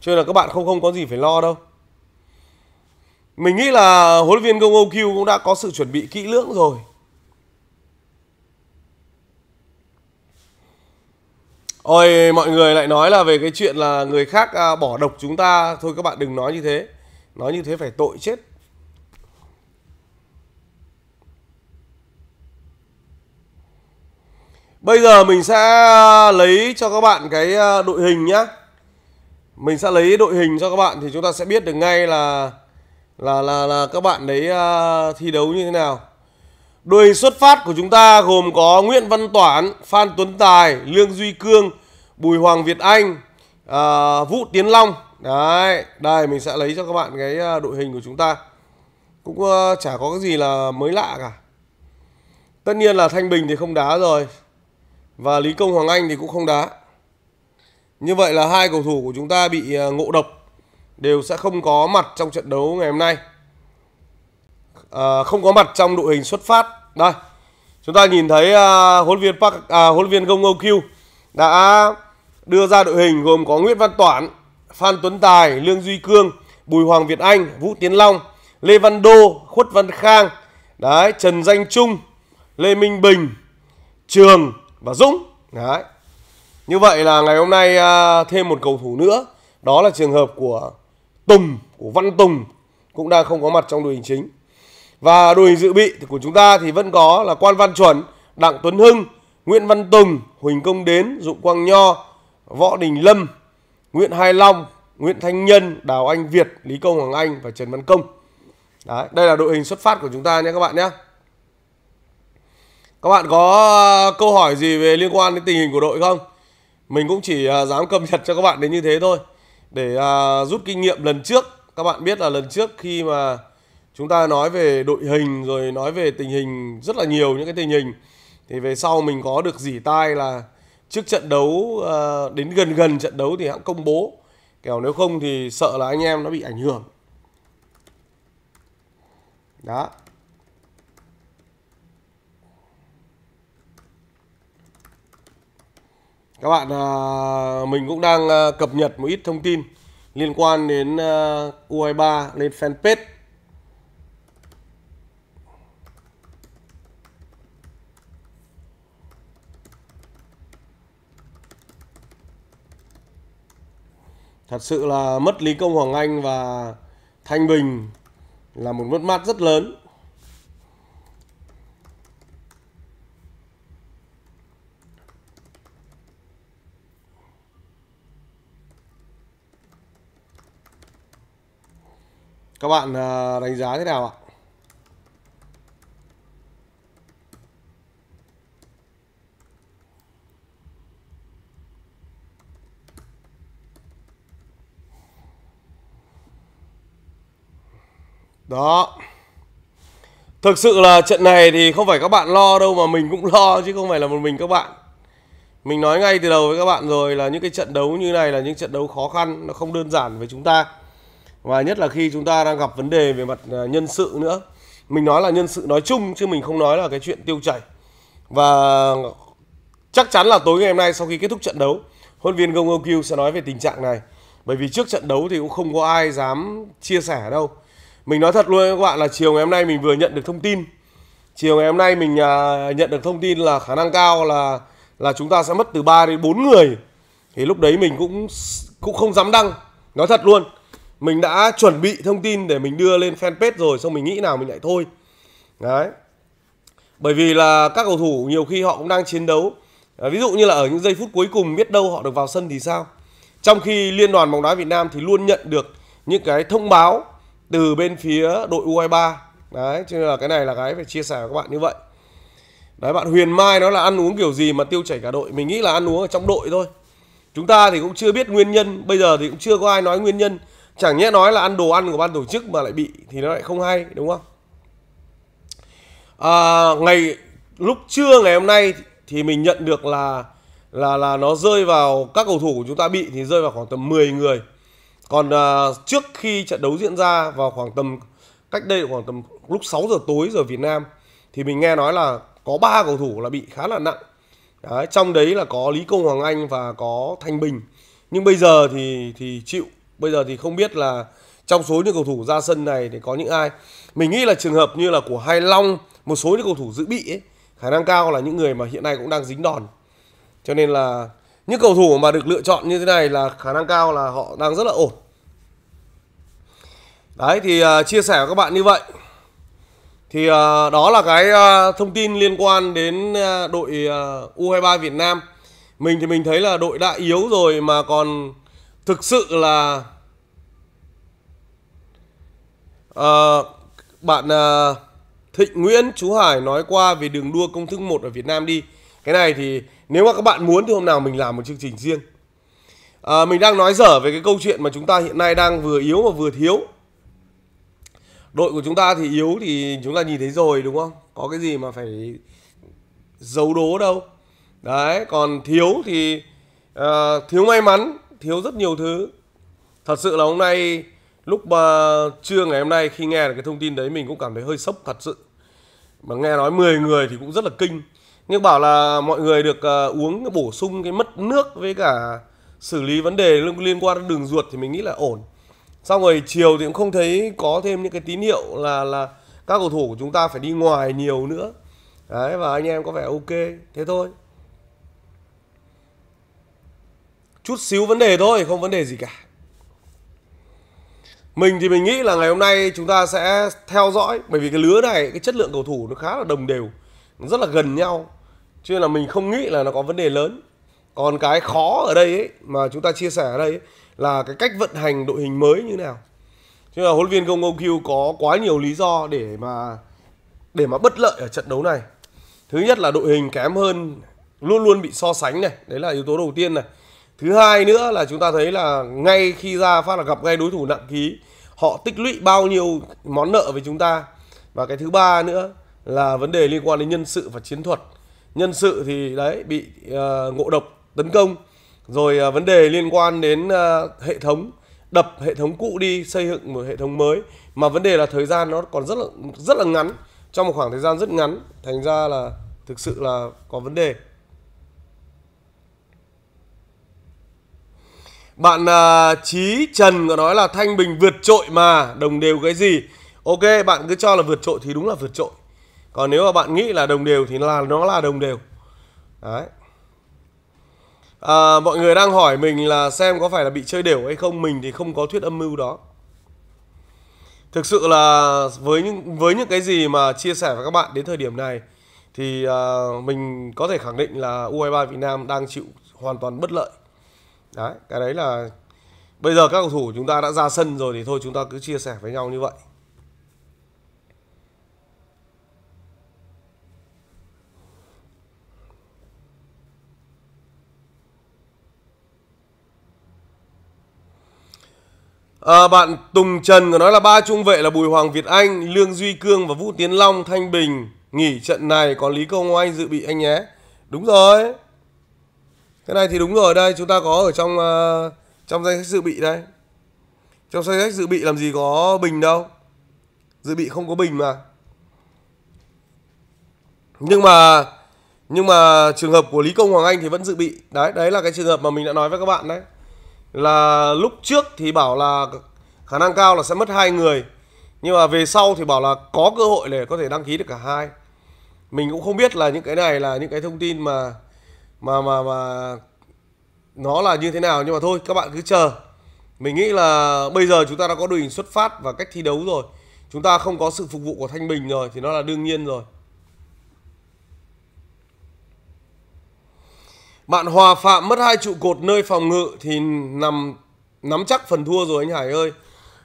Cho nên là các bạn không không có gì phải lo đâu. Mình nghĩ là huấn luyện viên Gong OQ cũng đã có sự chuẩn bị kỹ lưỡng rồi. Ôi mọi người lại nói là về cái chuyện là người khác à, bỏ độc chúng ta Thôi các bạn đừng nói như thế Nói như thế phải tội chết Bây giờ mình sẽ ờ, lấy cho các bạn cái ờ, đội hình nhá. Mình sẽ lấy đội hình cho các bạn thì chúng ta sẽ biết được ngay là là là là các bạn đấy ờ, thi đấu như thế nào. Đội hình xuất phát của chúng ta gồm có Nguyễn Văn Toản, Phan Tuấn Tài, Lương Duy Cương, Bùi Hoàng Việt Anh, à, Vũ Tiến Long. Đấy, đây mình sẽ lấy cho các bạn cái đội hình của chúng ta. Cũng uh, chả có cái gì là mới lạ cả. Tất nhiên là Thanh Bình thì không đá rồi và Lý Công Hoàng Anh thì cũng không đá. Như vậy là hai cầu thủ của chúng ta bị à, ngộ độc đều sẽ không có mặt trong trận đấu ngày hôm nay. À, không có mặt trong đội hình xuất phát. Đây. Chúng ta nhìn thấy à, huấn viên Park à, huấn viên Gông Ngô Q đã đưa ra đội hình gồm có Nguyễn Văn Toản, Phan Tuấn Tài, Lương Duy Cương, Bùi Hoàng Việt Anh, Vũ Tiến Long, Lê Văn Đô, Khuất Văn Khang, đấy, Trần Danh Trung, Lê Minh Bình, Trường và Dũng. Đấy. Như vậy là ngày hôm nay à, thêm một cầu thủ nữa, đó là trường hợp của Tùng, của Văn Tùng cũng đang không có mặt trong đội hình chính. Và đội hình dự bị của chúng ta thì vẫn có là Quan Văn Chuẩn, Đặng Tuấn Hưng, Nguyễn Văn Tùng, Huỳnh Công Đến, Dụng Quang Nho, Võ Đình Lâm, Nguyễn Hai Long, Nguyễn Thanh Nhân, Đào Anh Việt, Lý Công Hoàng Anh và Trần Văn Công. Đấy, đây là đội hình xuất phát của chúng ta nhé các bạn nhé. Các bạn có ờ, câu hỏi gì về liên quan đến tình hình của đội không? Mình cũng chỉ ờ, dám cập nhật cho các bạn đến như thế thôi. Để ờ, rút kinh nghiệm lần trước. Các bạn biết là lần trước khi mà chúng ta nói về đội hình rồi nói về tình hình rất là nhiều những cái tình hình. Thì về sau mình có được dỉ tai là trước trận đấu đến gần gần trận đấu thì hãng công bố. kẻo nếu không thì sợ là anh em nó bị ảnh hưởng. Đó. các bạn à, mình cũng đang à, cập nhật một ít thông tin liên quan đến à, U23 lên fanpage Thật sự là mất Lý Công Hoàng Anh và Thanh Bình là một mất mát rất lớn các bạn ờ, đánh giá thế nào ạ đó thực sự là trận này thì không phải các bạn lo đâu mà mình cũng lo chứ không phải là một mình các bạn mình nói ngay từ đầu với các bạn rồi là những cái trận đấu như này là những trận đấu khó khăn nó không đơn giản với chúng ta và nhất là khi chúng ta đang gặp vấn đề về mặt à, nhân sự nữa mình nói là nhân sự nói chung chứ mình không nói là cái chuyện tiêu chảy và chắc chắn là tối ngày hôm nay sau khi kết thúc trận đấu huấn viên Gong Q sẽ nói về tình trạng này bởi vì trước trận đấu thì cũng không có ai dám chia sẻ đâu mình nói thật luôn các bạn là chiều ngày hôm nay mình vừa nhận được thông tin chiều ngày hôm nay mình à, nhận được thông tin là khả năng cao là là chúng ta sẽ mất từ 3 đến 4 người thì lúc đấy mình cũng cũng không dám đăng nói thật luôn mình đã chuẩn bị thông tin để mình đưa lên fanpage rồi xong mình nghĩ nào mình lại thôi đấy bởi vì là các cầu thủ nhiều khi họ cũng đang chiến đấu à, ví dụ như là ở những giây phút cuối cùng biết đâu họ được vào sân thì sao trong khi liên đoàn bóng đá Việt Nam thì luôn nhận được những cái thông báo từ bên phía đội U23 đấy cho nên là cái này là cái phải chia sẻ với các bạn như vậy đấy bạn Huyền Mai nó là ăn uống kiểu gì mà tiêu chảy cả đội mình nghĩ là ăn uống ở trong đội thôi chúng ta thì cũng chưa biết nguyên nhân bây giờ thì cũng chưa có ai nói nguyên nhân chẳng nhẽ nói là ăn đồ ăn của ban tổ chức mà lại bị thì nó lại không hay đúng không à, ngày lúc trưa ngày hôm nay thì mình nhận được là là là nó rơi vào các cầu thủ của chúng ta bị thì rơi vào khoảng tầm 10 người còn à, trước khi trận đấu diễn ra vào khoảng tầm cách đây khoảng tầm lúc 6 giờ tối giờ Việt Nam thì mình nghe nói là có ba cầu thủ là bị khá là nặng đấy, trong đấy là có Lý Công Hoàng Anh và có Thanh Bình nhưng bây giờ thì thì chịu Bây giờ thì không biết là trong số những cầu thủ ra sân này thì có những ai. Mình nghĩ là trường hợp như là của Hai Long, một số những cầu thủ dự bị ấy, khả năng cao là những người mà hiện nay cũng đang dính đòn. Cho nên là những cầu thủ mà được lựa chọn như thế này là khả năng cao là họ đang rất là ổn. Đấy thì uh, chia sẻ với các bạn như vậy. Thì uh, đó là cái uh, thông tin liên quan đến uh, đội uh, U23 Việt Nam. Mình thì mình thấy là đội đã yếu rồi mà còn thực sự là uh, bạn uh, Thịnh Nguyễn chú Hải nói qua về đường đua công thức 1 ở Việt Nam đi. Cái này thì nếu mà các bạn muốn thì hôm nào mình làm một chương trình riêng. À, mình đang nói dở về cái câu chuyện mà chúng ta hiện nay đang vừa yếu và vừa thiếu. Đội của chúng ta thì yếu thì chúng ta nhìn thấy rồi đúng không? Có cái gì mà phải giấu đố đâu. Đấy, còn thiếu thì uh, thiếu may mắn thiếu rất nhiều thứ thật sự là hôm nay lúc mà ờ, trưa ngày hôm nay khi nghe được cái thông tin đấy mình cũng cảm thấy hơi sốc thật sự mà nghe nói 10 người thì cũng rất là kinh nhưng bảo là mọi người được uh, uống bổ sung cái mất nước với cả xử lý vấn đề liên quan đến đường ruột thì mình nghĩ là ổn xong rồi chiều thì cũng không thấy có thêm những cái tín hiệu là là các cầu thủ của chúng ta phải đi ngoài nhiều nữa đấy và anh em có vẻ ok thế thôi chút xíu vấn đề thôi không vấn đề gì cả mình thì mình nghĩ là ngày hôm nay chúng ta sẽ theo dõi bởi vì cái lứa này cái chất lượng cầu thủ nó khá là đồng đều nó rất là gần nhau cho nên là mình không nghĩ là nó có vấn đề lớn còn cái khó ở đây ấy, mà chúng ta chia sẻ ở đây ấy, là cái cách vận hành đội hình mới như thế nào chứ là huấn luyện viên công ông có quá nhiều lý do để mà để mà bất lợi ở trận đấu này thứ nhất là đội hình kém hơn luôn luôn bị so sánh này đấy là yếu tố đầu tiên này thứ hai nữa là chúng ta thấy là ngay khi ra phát là gặp ngay đối thủ nặng ký họ tích lũy bao nhiêu món nợ với chúng ta và cái thứ ba nữa là vấn đề liên quan đến nhân sự và chiến thuật nhân sự thì đấy bị uh, ngộ độc tấn công rồi uh, vấn đề liên quan đến uh, hệ thống đập hệ thống cũ đi xây dựng một hệ thống mới mà vấn đề là thời gian nó còn rất là rất là ngắn trong một khoảng thời gian rất ngắn thành ra là thực sự là có vấn đề Bạn uh, Trần có nói là Thanh Bình vượt trội mà Đồng đều cái gì Ok bạn cứ cho là vượt trội thì đúng là vượt trội Còn nếu mà bạn nghĩ là đồng đều thì là nó là đồng đều Đấy à, Mọi người đang hỏi mình là xem có phải là bị chơi đều hay không Mình thì không có thuyết âm mưu đó Thực sự là với những với những cái gì mà chia sẻ với các bạn đến thời điểm này Thì à, mình có thể khẳng định là U23 Việt Nam đang chịu hoàn toàn bất lợi đấy cái đấy là bây giờ các cầu thủ chúng ta đã ra sân rồi thì thôi chúng ta cứ chia sẻ với nhau như vậy À, bạn Tùng Trần có nói là ba trung vệ là Bùi Hoàng Việt Anh, Lương Duy Cương và Vũ Tiến Long Thanh Bình nghỉ trận này có Lý Công Anh dự bị anh nhé. Đúng rồi cái này thì đúng rồi đây chúng ta có ở trong uh, trong danh sách dự bị đây trong danh sách dự bị làm gì có bình đâu dự bị không có bình mà nhưng mà nhưng mà trường hợp của lý công hoàng anh thì vẫn dự bị đấy đấy là cái trường hợp mà mình đã nói với các bạn đấy là lúc trước thì bảo là khả năng cao là sẽ mất hai người nhưng mà về sau thì bảo là có cơ hội để có thể đăng ký được cả hai mình cũng không biết là những cái này là những cái thông tin mà mà mà mà nó là như thế nào nhưng mà thôi các bạn cứ chờ mình nghĩ là bây giờ chúng ta đã có đội hình xuất phát và cách thi đấu rồi chúng ta không có sự phục vụ của thanh bình rồi thì nó là đương nhiên rồi bạn hòa phạm mất hai trụ cột nơi phòng ngự thì nằm nắm chắc phần thua rồi anh hải ơi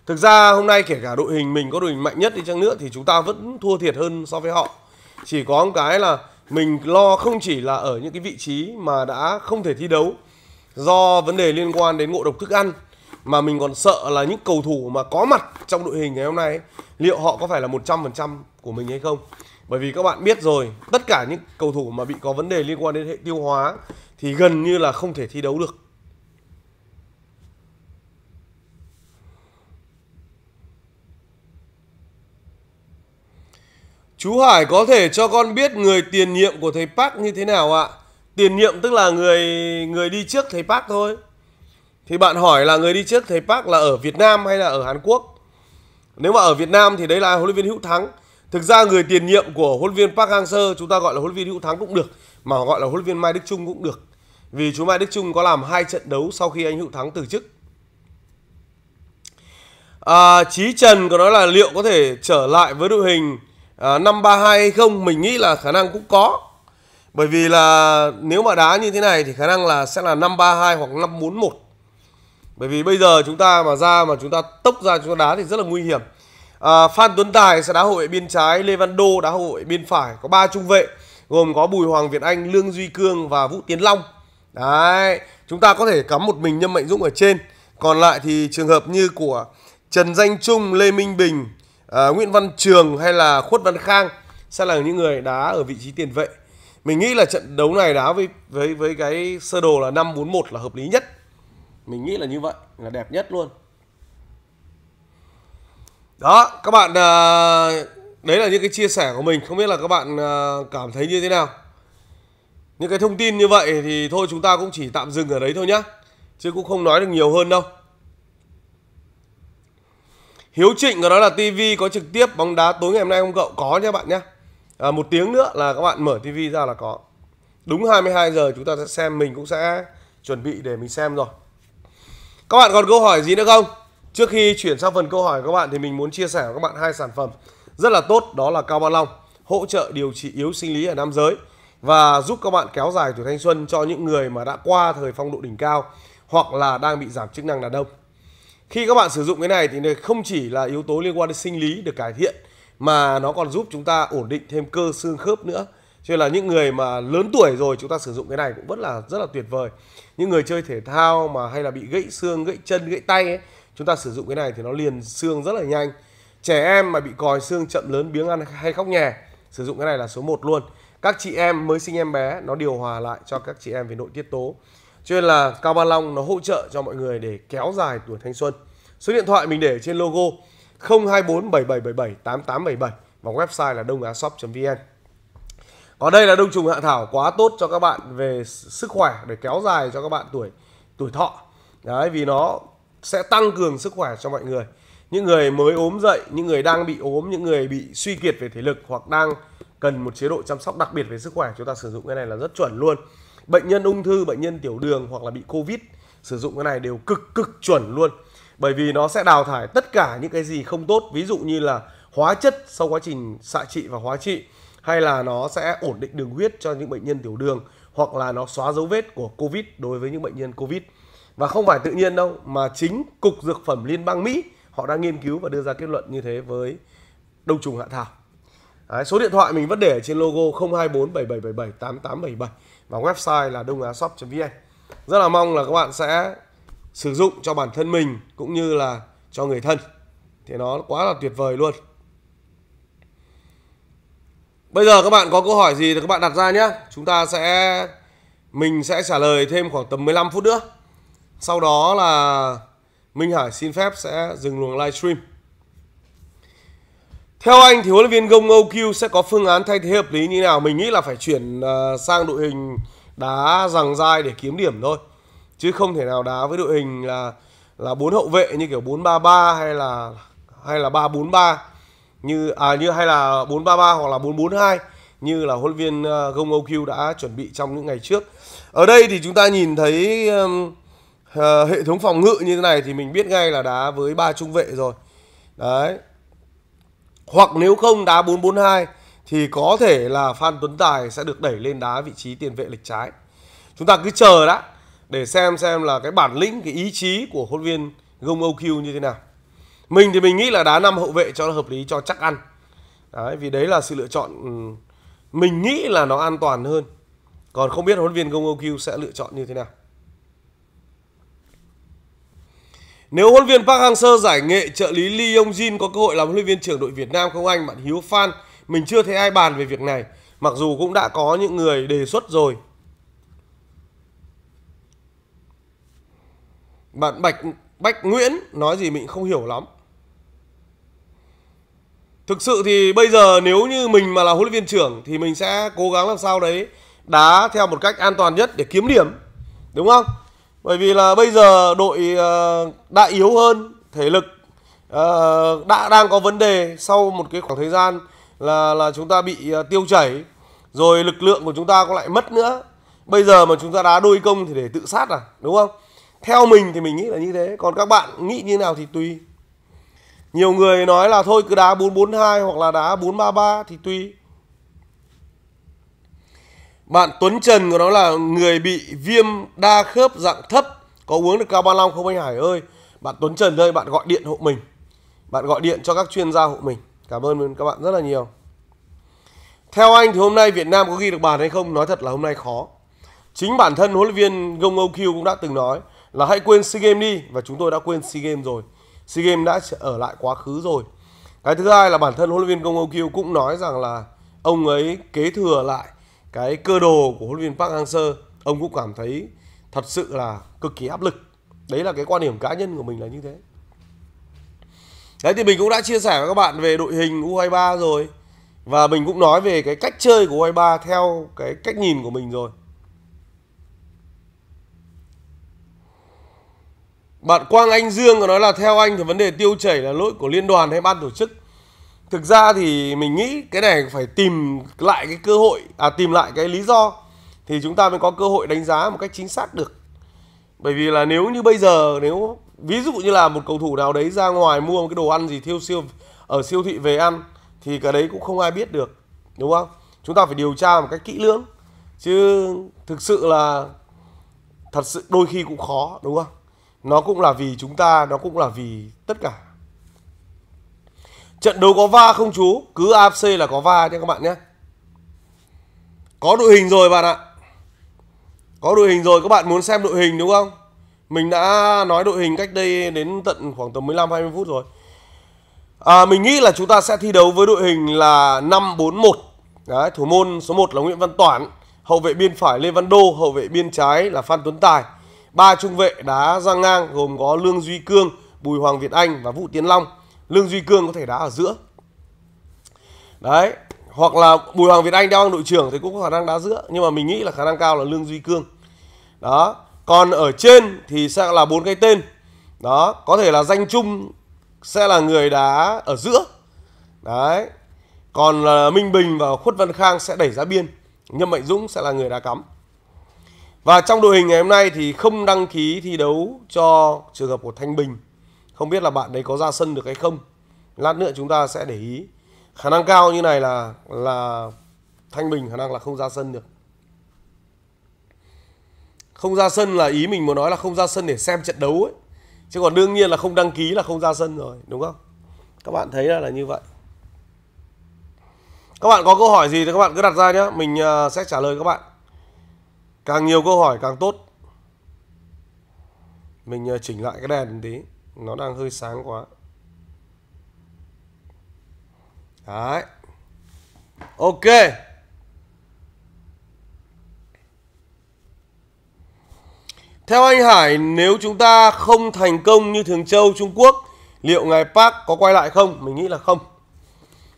thực ra hôm nay kể cả đội hình mình có đội hình mạnh nhất đi chăng nữa thì chúng ta vẫn thua thiệt hơn so với họ chỉ có một cái là mình lo không chỉ là ở những cái vị trí mà đã không thể thi đấu do vấn đề liên quan đến ngộ độc thức ăn mà mình còn sợ là những cầu thủ mà có mặt trong đội hình ngày hôm nay ấy, liệu họ có phải là 100% của mình hay không. Bởi vì các bạn biết rồi, tất cả những cầu thủ mà bị có vấn đề liên quan đến hệ tiêu hóa thì gần như là không thể thi đấu được. Chú Hải có thể cho con biết người tiền nhiệm của thầy Park như thế nào ạ? Tiền nhiệm tức là người người đi trước thầy Park thôi. Thì bạn hỏi là người đi trước thầy Park là ở Việt Nam hay là ở Hàn Quốc? Nếu mà ở Việt Nam thì đấy là huấn luyện viên Hữu Thắng. Thực ra người tiền nhiệm của huấn luyện viên Park Hang-seo chúng ta gọi là huấn luyện viên Hữu Thắng cũng được, mà gọi là huấn luyện viên Mai Đức Trung cũng được. Vì chú Mai Đức Trung có làm hai trận đấu sau khi anh Hữu Thắng từ chức. À, Chí Trần có nói là liệu có thể trở lại với đội hình à, ờ, 532 hay không mình nghĩ là khả năng cũng có bởi vì là nếu mà đá như thế này thì khả năng là sẽ là 532 hoặc 541 bởi vì bây giờ chúng ta mà ra mà chúng ta tốc ra chúng ta đá thì rất là nguy hiểm à, Phan Tuấn Tài sẽ đá hậu vệ bên trái Lê Văn Levando đá hậu vệ bên phải có ba trung vệ gồm có Bùi Hoàng Việt Anh Lương Duy Cương và Vũ Tiến Long đấy chúng ta có thể cắm một mình Nhâm Mạnh Dũng ở trên còn lại thì trường hợp như của Trần Danh Trung Lê Minh Bình Ờ, Nguyễn Văn Trường hay là Khuất Văn Khang sẽ là những người đá ở vị trí tiền vệ mình nghĩ là trận đấu này đá với với với cái sơ đồ là 541 là hợp lý nhất. Mình nghĩ là như vậy, là đẹp nhất luôn. Đó, các bạn ờ, đấy là những cái chia sẻ của mình, không biết là các bạn ờ, cảm thấy như thế nào. Những cái thông tin như vậy thì thôi chúng ta cũng chỉ tạm dừng ở đấy thôi nhá. Chứ cũng không nói được nhiều hơn đâu. Hiếu Trịnh có nói là TV có trực tiếp bóng đá tối ngày hôm nay không cậu? Có nha bạn nhé. À, một tiếng nữa là các bạn mở TV ra là có. Đúng 22 giờ chúng ta sẽ xem mình cũng sẽ chuẩn bị để mình xem rồi. Các bạn còn câu hỏi gì nữa không? Trước khi chuyển sang phần câu hỏi các bạn thì mình muốn chia sẻ với các bạn hai sản phẩm rất là tốt đó là Cao Ban Long hỗ trợ điều trị yếu sinh lý ở nam giới và giúp các bạn kéo dài tuổi thanh xuân cho những người mà đã qua thời phong độ đỉnh cao hoặc là đang bị giảm chức năng đàn ông khi các bạn sử dụng cái này thì không chỉ là yếu tố liên quan đến sinh lý được cải thiện mà nó còn giúp chúng ta ổn định thêm cơ xương khớp nữa cho nên là những người mà lớn tuổi rồi chúng ta sử dụng cái này cũng vẫn là rất là tuyệt vời những người chơi thể thao mà hay là bị gãy xương gãy chân gãy tay ấy, chúng ta sử dụng cái này thì nó liền xương rất là nhanh trẻ em mà bị còi xương chậm lớn biếng ăn hay khóc nhè sử dụng cái này là số 1 luôn các chị em mới sinh em bé nó điều hòa lại cho các chị em về nội tiết tố cho nên là Cao Ba Long nó hỗ trợ cho mọi người để kéo dài tuổi thanh xuân. Số điện thoại mình để trên logo 024 7777 8877 và website là dongasshop.vn. Còn đây là đông trùng hạ thảo quá tốt cho các bạn về sức khỏe để kéo dài cho các bạn tuổi tuổi thọ. Đấy vì nó sẽ tăng cường sức khỏe cho mọi người. Những người mới ốm dậy, những người đang bị ốm, những người bị suy kiệt về thể lực hoặc đang cần một chế độ chăm sóc đặc biệt về sức khỏe chúng ta sử dụng cái này là rất chuẩn luôn bệnh nhân ung thư bệnh nhân tiểu đường hoặc là bị covid sử dụng cái này đều cực cực chuẩn luôn bởi vì nó sẽ đào thải tất cả những cái gì không tốt ví dụ như là hóa chất sau quá trình xạ trị và hóa trị hay là nó sẽ ổn định đường huyết cho những bệnh nhân tiểu đường hoặc là nó xóa dấu vết của covid đối với những bệnh nhân covid và không phải tự nhiên đâu mà chính cục dược phẩm liên bang mỹ họ đang nghiên cứu và đưa ra kết luận như thế với đông trùng hạ thảo Đấy, số điện thoại mình vẫn để ở trên logo 024 7777 8877 và website là đông á đôngiashop.vn. Rất là mong là các bạn sẽ sử dụng cho bản thân mình cũng như là cho người thân. Thì nó quá là tuyệt vời luôn. Bây giờ các bạn có câu hỏi gì thì các bạn đặt ra nhé. Chúng ta sẽ mình sẽ trả lời thêm khoảng tầm 15 phút nữa. Sau đó là Minh Hải xin phép sẽ dừng luồng livestream. Theo anh thì huấn luyện viên Gông OQ sẽ có phương án thay thế hợp lý như nào? Mình nghĩ là phải chuyển ờ, sang đội hình đá rằng dai để kiếm điểm thôi. Chứ không thể nào đá với đội hình là là bốn hậu vệ như kiểu 433 hay là hay là 343 như à như hay là 433 hoặc là 442 như là huấn luyện viên ờ, Gông OQ đã chuẩn bị trong những ngày trước. Ở đây thì chúng ta nhìn thấy ờ, hệ thống phòng ngự như thế này thì mình biết ngay là đá với ba trung vệ rồi. Đấy, hoặc nếu không đá 442 thì có thể là Phan Tuấn Tài sẽ được đẩy lên đá vị trí tiền vệ lệch trái. Chúng ta cứ chờ đã để xem xem là cái bản lĩnh, cái ý chí của huấn viên Gông Âu như thế nào. Mình thì mình nghĩ là đá năm hậu vệ cho nó hợp lý cho chắc ăn. Đấy, vì đấy là sự lựa chọn ừ, mình nghĩ là nó an toàn hơn. Còn không biết huấn viên Gông Âu sẽ lựa chọn như thế nào. Nếu huấn viên Park Hang-seo giải nghệ trợ lý Lee Yong-jin có cơ hội làm huấn luyện viên trưởng đội Việt Nam không anh? Bạn Hiếu Phan, mình chưa thấy ai bàn về việc này. Mặc dù cũng đã có những người đề xuất rồi. Bạn Bạch Bách Nguyễn nói gì mình không hiểu lắm. Thực sự thì bây giờ nếu như mình mà là huấn luyện viên trưởng thì mình sẽ cố gắng làm sao đấy đá theo một cách an toàn nhất để kiếm điểm. Đúng không? bởi vì là bây giờ đội ờ, đã yếu hơn thể lực ờ, đã đang có vấn đề sau một cái khoảng thời gian là là chúng ta bị ờ, tiêu chảy rồi lực lượng của chúng ta có lại mất nữa bây giờ mà chúng ta đá đôi công thì để tự sát à đúng không theo mình thì mình nghĩ là như thế còn các bạn nghĩ như nào thì tùy nhiều người nói là thôi cứ đá 442 hoặc là đá 433 thì tùy bạn Tuấn Trần của nó là người bị viêm đa khớp dạng thấp có uống được cao long không anh Hải ơi? Bạn Tuấn Trần ơi, bạn gọi điện hộ mình. Bạn gọi điện cho các chuyên gia hộ mình. Cảm ơn các bạn rất là nhiều. Theo anh thì hôm nay Việt Nam có ghi được bàn hay không? Nói thật là hôm nay khó. Chính bản thân huấn luyện viên Gong Âu Kiu cũng đã từng nói là hãy quên SEA Games đi và chúng tôi đã quên SEA Games rồi. SEA Games đã ở lại quá khứ rồi. Cái thứ hai là bản thân huấn luyện viên Gong Âu Kiu cũng nói rằng là ông ấy kế thừa lại cái cơ đồ của huấn luyện viên Park Hang-seo ông cũng cảm thấy thật sự là cực kỳ áp lực đấy là cái quan điểm cá nhân của mình là như thế đấy thì mình cũng đã chia sẻ với các bạn về đội hình U23 rồi và mình cũng nói về cái cách chơi của U23 theo cái cách nhìn của mình rồi Bạn Quang Anh Dương có nói là theo anh thì vấn đề tiêu chảy là lỗi của liên đoàn hay ban tổ chức thực ra thì mình nghĩ cái này phải tìm lại cái cơ hội à tìm lại cái lý do thì chúng ta mới có cơ hội đánh giá một cách chính xác được bởi vì là nếu như bây giờ nếu ví dụ như là một cầu thủ nào đấy ra ngoài mua một cái đồ ăn gì thiêu siêu ở siêu thị về ăn thì cả đấy cũng không ai biết được đúng không chúng ta phải điều tra một cách kỹ lưỡng chứ thực sự là thật sự đôi khi cũng khó đúng không nó cũng là vì chúng ta nó cũng là vì tất cả Trận đấu có va không chú? Cứ AFC là có va nhé các bạn nhé. Có đội hình rồi bạn ạ. Có đội hình rồi, các bạn muốn xem đội hình đúng không? Mình đã nói đội hình cách đây đến tận khoảng tầm 15-20 phút rồi. À, mình nghĩ là chúng ta sẽ thi đấu với đội hình là 541 Đấy, thủ môn số 1 là Nguyễn Văn Toản, hậu vệ biên phải Lê Văn Đô, hậu vệ biên trái là Phan Tuấn Tài. Ba trung vệ đá ra ngang gồm có Lương Duy Cương, Bùi Hoàng Việt Anh và Vũ Tiến Long. Lương Duy Cương có thể đá ở giữa. Đấy, hoặc là Bùi Hoàng Việt Anh đeo đội trưởng thì cũng có khả năng đá giữa, nhưng mà mình nghĩ là khả năng cao là Lương Duy Cương. Đó, còn ở trên thì sẽ là bốn cái tên. Đó, có thể là danh chung sẽ là người đá ở giữa. Đấy. Còn là Minh Bình và Khuất Văn Khang sẽ đẩy ra biên. Nhâm Mạnh Dũng sẽ là người đá cắm. Và trong đội hình ngày hôm nay thì không đăng ký thi đấu cho trường hợp của Thanh Bình không biết là bạn đấy có ra sân được hay không lát nữa chúng ta sẽ để ý khả năng cao như này là là thanh bình khả năng là không ra sân được không ra sân là ý mình muốn nói là không ra sân để xem trận đấu ấy chứ còn đương nhiên là không đăng ký là không ra sân rồi đúng không các bạn thấy là, là như vậy các bạn có câu hỏi gì thì các bạn cứ đặt ra nhé mình à, sẽ trả lời các bạn càng nhiều câu hỏi càng tốt mình à, chỉnh lại cái đèn tí nó đang hơi sáng quá đấy ok theo anh Hải nếu chúng ta không thành công như Thường Châu Trung Quốc liệu ngài Park có quay lại không mình nghĩ là không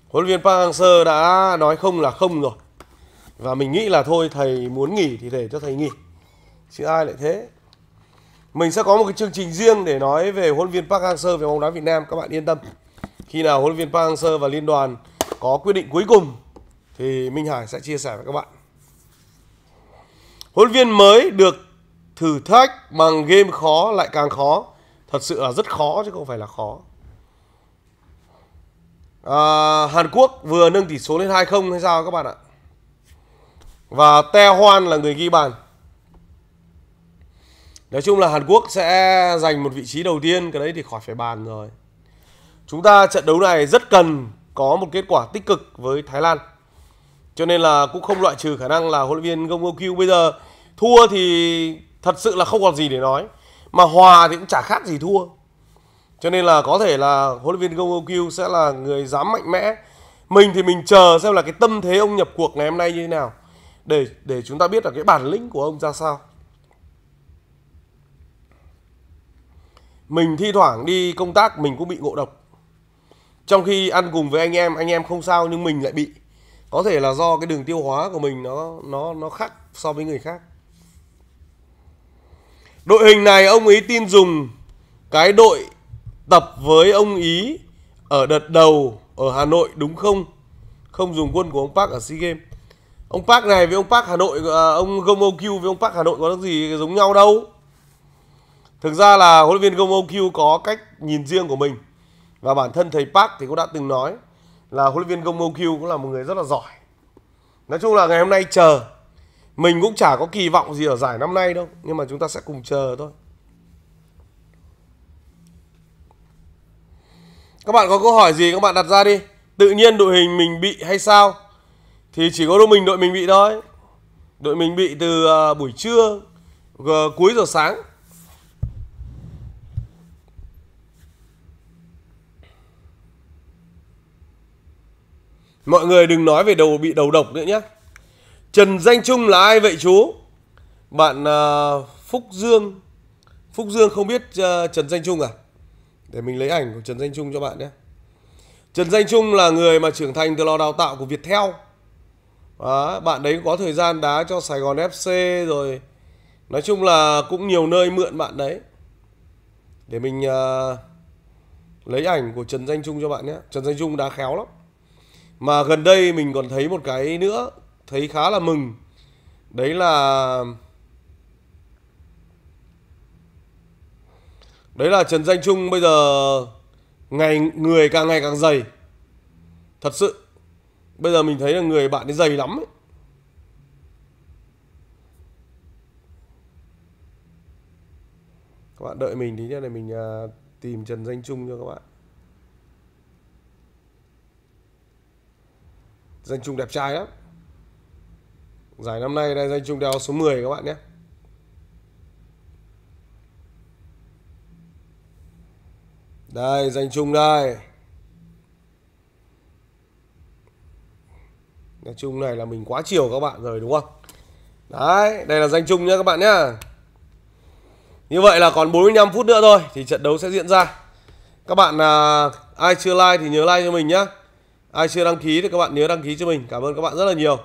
huấn luyện viên Park Hang Seo đã nói không là không rồi và mình nghĩ là thôi thầy muốn nghỉ thì để cho thầy nghỉ chứ ai lại thế mình sẽ có một cái chương trình riêng để nói về huấn viên Park Hang-seo về bóng đá Việt Nam các bạn yên tâm khi nào huấn viên Park Hang-seo và liên đoàn có quyết định cuối cùng thì Minh Hải sẽ chia sẻ với các bạn huấn viên mới được thử thách bằng game khó lại càng khó thật sự là rất khó chứ không phải là khó à, Hàn Quốc vừa nâng tỷ số lên 2-0 hay sao các bạn ạ và Te Hoan là người ghi bàn Nói chung là Hàn Quốc sẽ giành một vị trí đầu tiên, cái đấy thì khỏi phải bàn rồi. Chúng ta trận đấu này rất cần có một kết quả tích cực với Thái Lan. Cho nên là cũng không loại trừ khả năng là huấn luyện viên Gong Gokyu bây giờ thua thì thật sự là không còn gì để nói. Mà hòa thì cũng chả khác gì thua. Cho nên là có thể là huấn luyện viên Gong Gokyu sẽ là người dám mạnh mẽ. Mình thì mình chờ xem là cái tâm thế ông nhập cuộc ngày hôm nay như thế nào. Để để chúng ta biết là cái bản lĩnh của ông ra sao. mình thi thoảng đi công tác mình cũng bị ngộ độc trong khi ăn cùng với anh em anh em không sao nhưng mình lại bị có thể là do cái đường tiêu hóa của mình nó nó nó khác so với người khác đội hình này ông ý tin dùng cái đội tập với ông ý ở đợt đầu ở Hà Nội đúng không không dùng quân của ông Park ở SEA Games ông Park này với ông Park Hà Nội à, ông Gong với ông Park Hà Nội có gì giống nhau đâu Thực ra là huấn luyện viên Gong Ong có cách nhìn riêng của mình và bản thân thầy Park thì cũng đã từng nói là huấn luyện viên Gong Ong cũng là một người rất là giỏi. Nói chung là ngày hôm nay chờ mình cũng chả có kỳ vọng gì ở giải năm nay đâu nhưng mà chúng ta sẽ cùng chờ thôi. Các bạn có câu hỏi gì các bạn đặt ra đi. Tự nhiên đội hình mình bị hay sao? Thì chỉ có đội mình đội mình bị thôi. Đội mình bị từ ờ, buổi trưa cuối giờ sáng Mọi người đừng nói về đầu bị đầu độc nữa nhé. Trần Danh Trung là ai vậy chú? Bạn uh, Phúc Dương. Phúc Dương không biết uh, Trần Danh Trung à? Để mình lấy ảnh của Trần Danh Trung cho bạn nhé. Trần Danh Trung là người mà trưởng thành từ lò đào tạo của Viettel. Đó, bạn đấy có thời gian đá cho Sài Gòn FC rồi. Nói chung là cũng nhiều nơi mượn bạn đấy. Để mình uh, lấy ảnh của Trần Danh Trung cho bạn nhé. Trần Danh Trung đá khéo lắm. Mà gần đây mình còn thấy một cái nữa Thấy khá là mừng Đấy là Đấy là Trần Danh Trung bây giờ ngày Người càng ngày càng dày Thật sự Bây giờ mình thấy là người bạn ấy dày lắm ấy. Các bạn đợi mình tí nhé Để mình à, tìm Trần Danh Trung cho các bạn Danh trùng đẹp trai lắm Giải năm nay đây danh trùng đèo số 10 các bạn nhé Đây danh trùng đây Danh chung này là mình quá chiều các bạn rồi đúng không Đấy đây là danh chung nhá các bạn nhé. Như vậy là còn 45 phút nữa thôi Thì trận đấu sẽ diễn ra Các bạn à, ai chưa like thì nhớ like cho mình nhé ai chưa đăng ký thì các bạn nhớ đăng ký cho mình cảm ơn các bạn rất là nhiều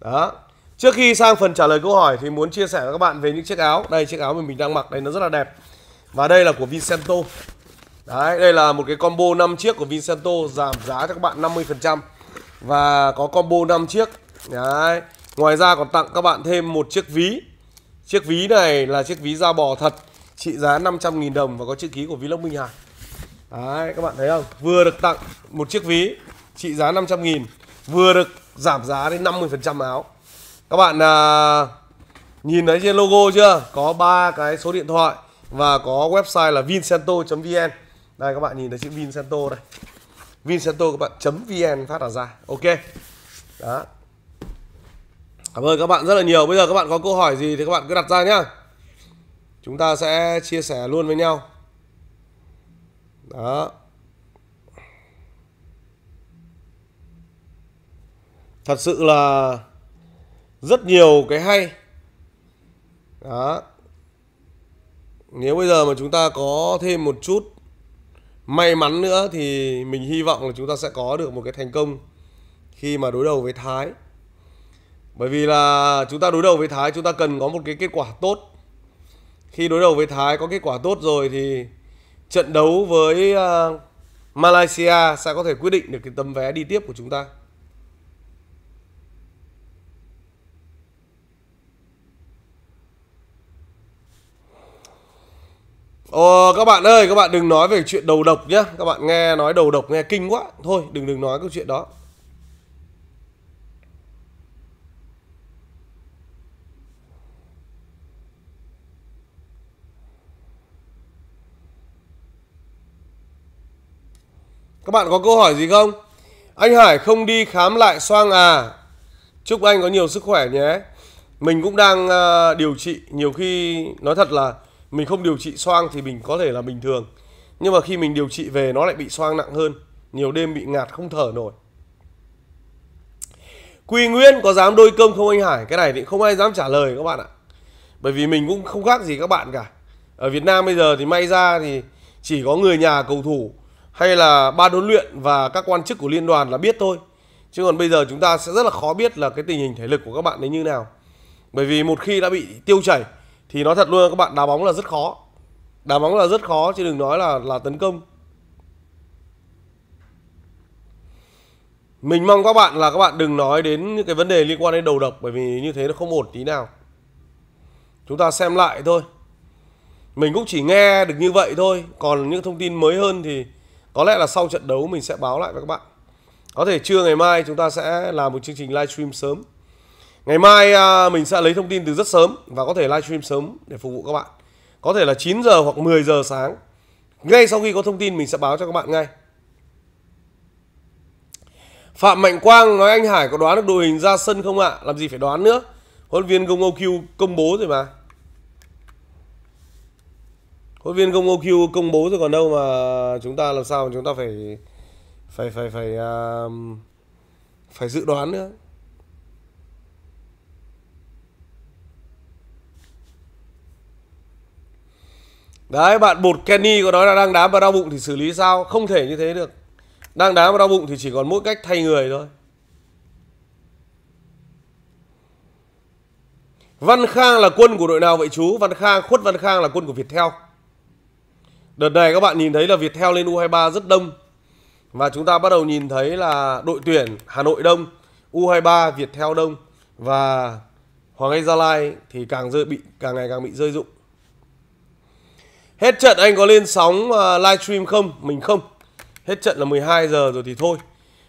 đó trước khi sang phần trả lời câu hỏi thì muốn chia sẻ với các bạn về những chiếc áo đây chiếc áo mình mình đang mặc đây nó rất là đẹp và đây là của Vincento đấy đây là một cái combo 5 chiếc của Vincento giảm giá cho các bạn 50% và có combo 5 chiếc đấy ngoài ra còn tặng các bạn thêm một chiếc ví chiếc ví này là chiếc ví da bò thật trị giá 500.000 đồng và có chữ ký của Vlog Minh Hải Đấy, các bạn thấy không? Vừa được tặng một chiếc ví trị giá 500 nghìn vừa được giảm giá đến 50% áo các bạn à, nhìn thấy trên logo chưa có ba cái số điện thoại và có website là vincento.vn đây các bạn nhìn thấy chữ vincento đây vincento các bạn .vn phát ra ok đó cảm ơn các bạn rất là nhiều bây giờ các bạn có câu hỏi gì thì các bạn cứ đặt ra nhá chúng ta sẽ chia sẻ luôn với nhau đó thật sự là rất nhiều cái hay đó nếu bây giờ mà chúng ta có thêm một chút may mắn nữa thì mình hy vọng là chúng ta sẽ có được một cái thành công khi mà đối đầu với Thái. Bởi vì là chúng ta đối đầu với Thái chúng ta cần có một cái kết quả tốt. Khi đối đầu với Thái có kết quả tốt rồi thì trận đấu với à, Malaysia sẽ có thể quyết định được cái tấm vé đi tiếp của chúng ta. Ồ, các bạn ơi, các bạn đừng nói về chuyện đầu độc nhé. Các bạn nghe nói đầu độc nghe kinh quá. Thôi, đừng đừng nói câu chuyện đó. Các bạn có câu hỏi gì không? Anh Hải không đi khám lại xoang à? Chúc anh có nhiều sức khỏe nhé. Mình cũng đang uh, điều trị, nhiều khi nói thật là mình không điều trị xoang thì mình có thể là bình thường nhưng mà khi mình điều trị về nó lại bị xoang nặng hơn nhiều đêm bị ngạt không thở nổi Quỳ Nguyên có dám đôi cơm không anh Hải? Cái này thì không ai dám trả lời các bạn ạ. Bởi vì mình cũng không khác gì các bạn cả. Ở Việt Nam bây giờ thì may ra thì chỉ có người nhà cầu thủ hay là ban huấn luyện và các quan chức của liên đoàn là biết thôi. Chứ còn bây giờ chúng ta sẽ rất là khó biết là cái tình hình thể lực của các bạn ấy như nào. Bởi vì một khi đã bị tiêu chảy thì nói thật luôn các bạn đá bóng là rất khó đá bóng là rất khó chứ đừng nói là là tấn công mình mong các bạn là các bạn đừng nói đến những cái vấn đề liên quan đến đầu độc bởi vì như thế nó không ổn tí nào chúng ta xem lại thôi mình cũng chỉ nghe được như vậy thôi còn những thông tin mới hơn thì có lẽ là sau trận đấu mình sẽ báo lại với các bạn có thể trưa ngày mai chúng ta sẽ làm một chương trình livestream sớm Ngày mai à, mình sẽ lấy thông tin từ rất sớm và có thể livestream sớm để phục vụ các bạn. Có thể là 9 giờ hoặc 10 giờ sáng. Ngay sau khi có thông tin mình sẽ báo cho các bạn ngay. Phạm Mạnh Quang nói anh Hải có đoán được đội hình ra sân không ạ? À? Làm gì phải đoán nữa. Huấn viên công OQ công bố rồi mà. Huấn viên công OQ công bố rồi còn đâu mà chúng ta làm sao mà chúng ta phải phải phải phải uh, phải dự đoán nữa. Đấy bạn bột Kenny có nói là đang đá và đau bụng thì xử lý sao Không thể như thế được Đang đá và đau bụng thì chỉ còn mỗi cách thay người thôi Văn Khang là quân của đội nào vậy chú Văn Khang, Khuất Văn Khang là quân của Viettel Đợt này các bạn nhìn thấy là Viettel lên U23 rất đông Và chúng ta bắt đầu nhìn thấy là đội tuyển Hà Nội đông U23 Viettel đông Và Hoàng Anh Gia Lai thì càng rơi bị càng ngày càng bị rơi dụng Hết trận anh có lên sóng uh, à, livestream không? Mình không. Hết trận là 12 giờ rồi thì thôi.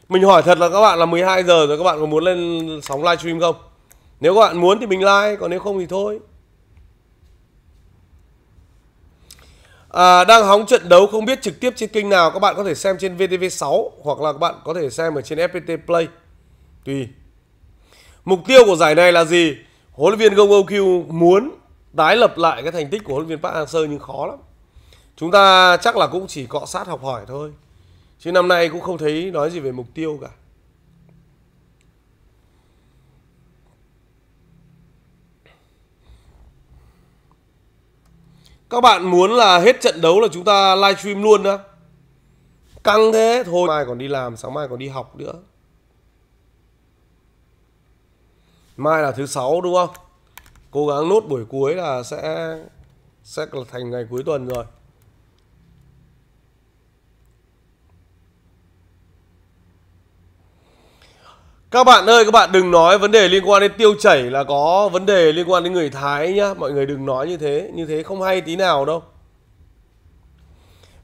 Mình hỏi thật là các bạn là 12 giờ rồi các bạn có muốn lên sóng livestream không? Nếu các bạn muốn thì mình like, còn nếu không thì thôi. À, đang hóng trận đấu không biết trực tiếp trên kênh nào các bạn có thể xem trên VTV6 hoặc là các bạn có thể xem ở trên FPT Play. Tùy. Mục tiêu của giải này là gì? Huấn luyện viên Gong muốn tái lập lại cái thành tích của huấn luyện viên Park Hang-seo nhưng khó lắm. Chúng ta chắc là cũng chỉ cọ sát học hỏi thôi. Chứ năm nay cũng không thấy nói gì về mục tiêu cả. Các bạn muốn là hết trận đấu là chúng ta livestream luôn đó. Căng thế, thôi mai còn đi làm, sáng mai còn đi học nữa. Mai là thứ sáu đúng không? cố gắng nốt buổi cuối là sẽ sẽ là thành ngày cuối tuần rồi Các bạn ơi, các bạn đừng nói vấn đề liên quan đến tiêu chảy là có vấn đề liên quan đến người Thái nhá. Mọi người đừng nói như thế, như thế không hay tí nào đâu.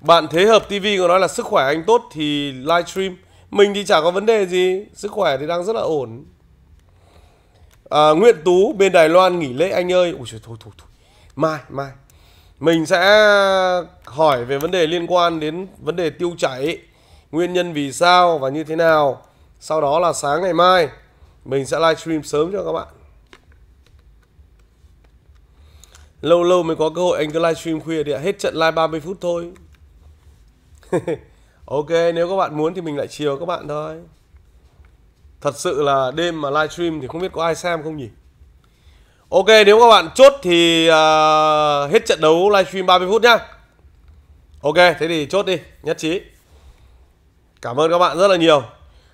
Bạn Thế Hợp TV có nói là sức khỏe anh tốt thì livestream. Mình thì chả có vấn đề gì, sức khỏe thì đang rất là ổn à, Nguyễn Tú bên Đài Loan nghỉ lễ anh ơi Ôi trời thôi thôi thôi Mai mai Mình sẽ hỏi về vấn đề liên quan đến vấn đề tiêu chảy Nguyên nhân vì sao và như thế nào Sau đó là sáng ngày mai Mình sẽ livestream sớm cho các bạn Lâu lâu mới có cơ hội anh cứ livestream khuya đi ạ Hết trận live 30 phút thôi Ok nếu các bạn muốn thì mình lại chiều các bạn thôi Thật sự là đêm mà livestream thì không biết có ai xem không nhỉ Ok nếu các bạn chốt thì uh, hết trận đấu livestream 30 phút nhá Ok thế thì chốt đi nhất trí Cảm ơn các bạn rất là nhiều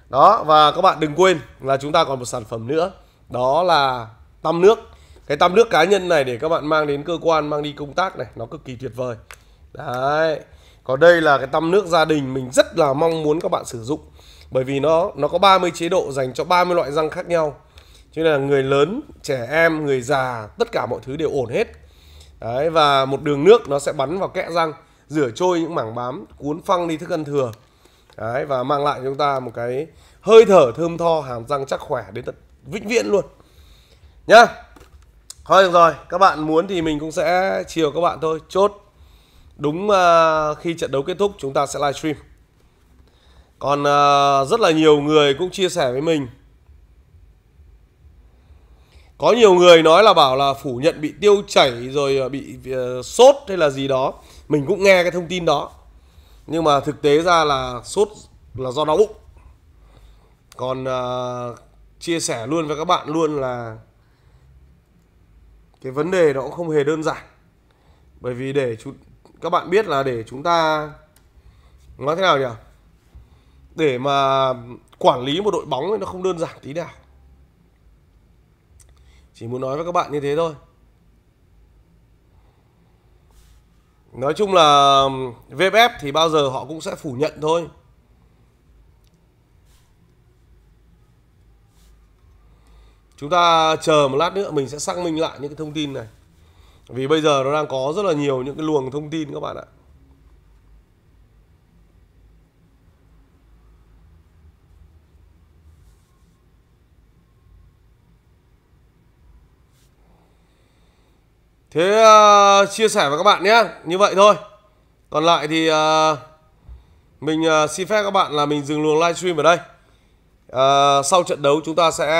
Đó và các bạn đừng quên là chúng ta còn một sản phẩm nữa Đó là tăm nước Cái tăm nước cá nhân này để các bạn mang đến cơ quan mang đi công tác này Nó cực kỳ tuyệt vời Đấy còn đây là cái tăm nước gia đình mình rất là mong muốn các bạn sử dụng bởi vì nó nó có 30 chế độ dành cho 30 loại răng khác nhau cho nên là người lớn trẻ em người già tất cả mọi thứ đều ổn hết đấy và một đường nước nó sẽ bắn vào kẽ răng rửa trôi những mảng bám cuốn phăng đi thức ăn thừa đấy và mang lại cho chúng ta một cái hơi thở thơm tho hàm răng chắc khỏe đến tận vĩnh viễn luôn nhá thôi được rồi các bạn muốn thì mình cũng sẽ chiều các bạn thôi chốt đúng ờ, khi trận đấu kết thúc chúng ta sẽ livestream còn uh, rất là nhiều người cũng chia sẻ với mình có nhiều người nói là bảo là phủ nhận bị tiêu chảy rồi ờ, bị uh, sốt hay là gì đó mình cũng nghe cái thông tin đó nhưng mà thực tế ra là sốt là do đau bụng còn uh, chia sẻ luôn với các bạn luôn là cái vấn đề nó cũng không hề đơn giản bởi vì để chúng các bạn biết là để chúng ta nói thế nào nhỉ để mà quản lý một đội bóng thì nó không đơn giản tí nào chỉ muốn nói với các bạn như thế thôi nói chung là vff thì bao giờ họ cũng sẽ phủ nhận thôi chúng ta chờ một lát nữa mình sẽ xác minh lại những cái thông tin này vì bây giờ nó đang có rất là nhiều những cái luồng thông tin các bạn ạ thế uh, chia sẻ với các bạn nhé như vậy thôi còn lại thì uh, mình uh, xin phép các bạn là mình dừng luồng livestream ở đây uh, sau trận đấu chúng ta sẽ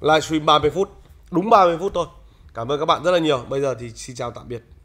livestream 30 phút đúng 30 phút thôi cảm ơn các bạn rất là nhiều bây giờ thì xin chào tạm biệt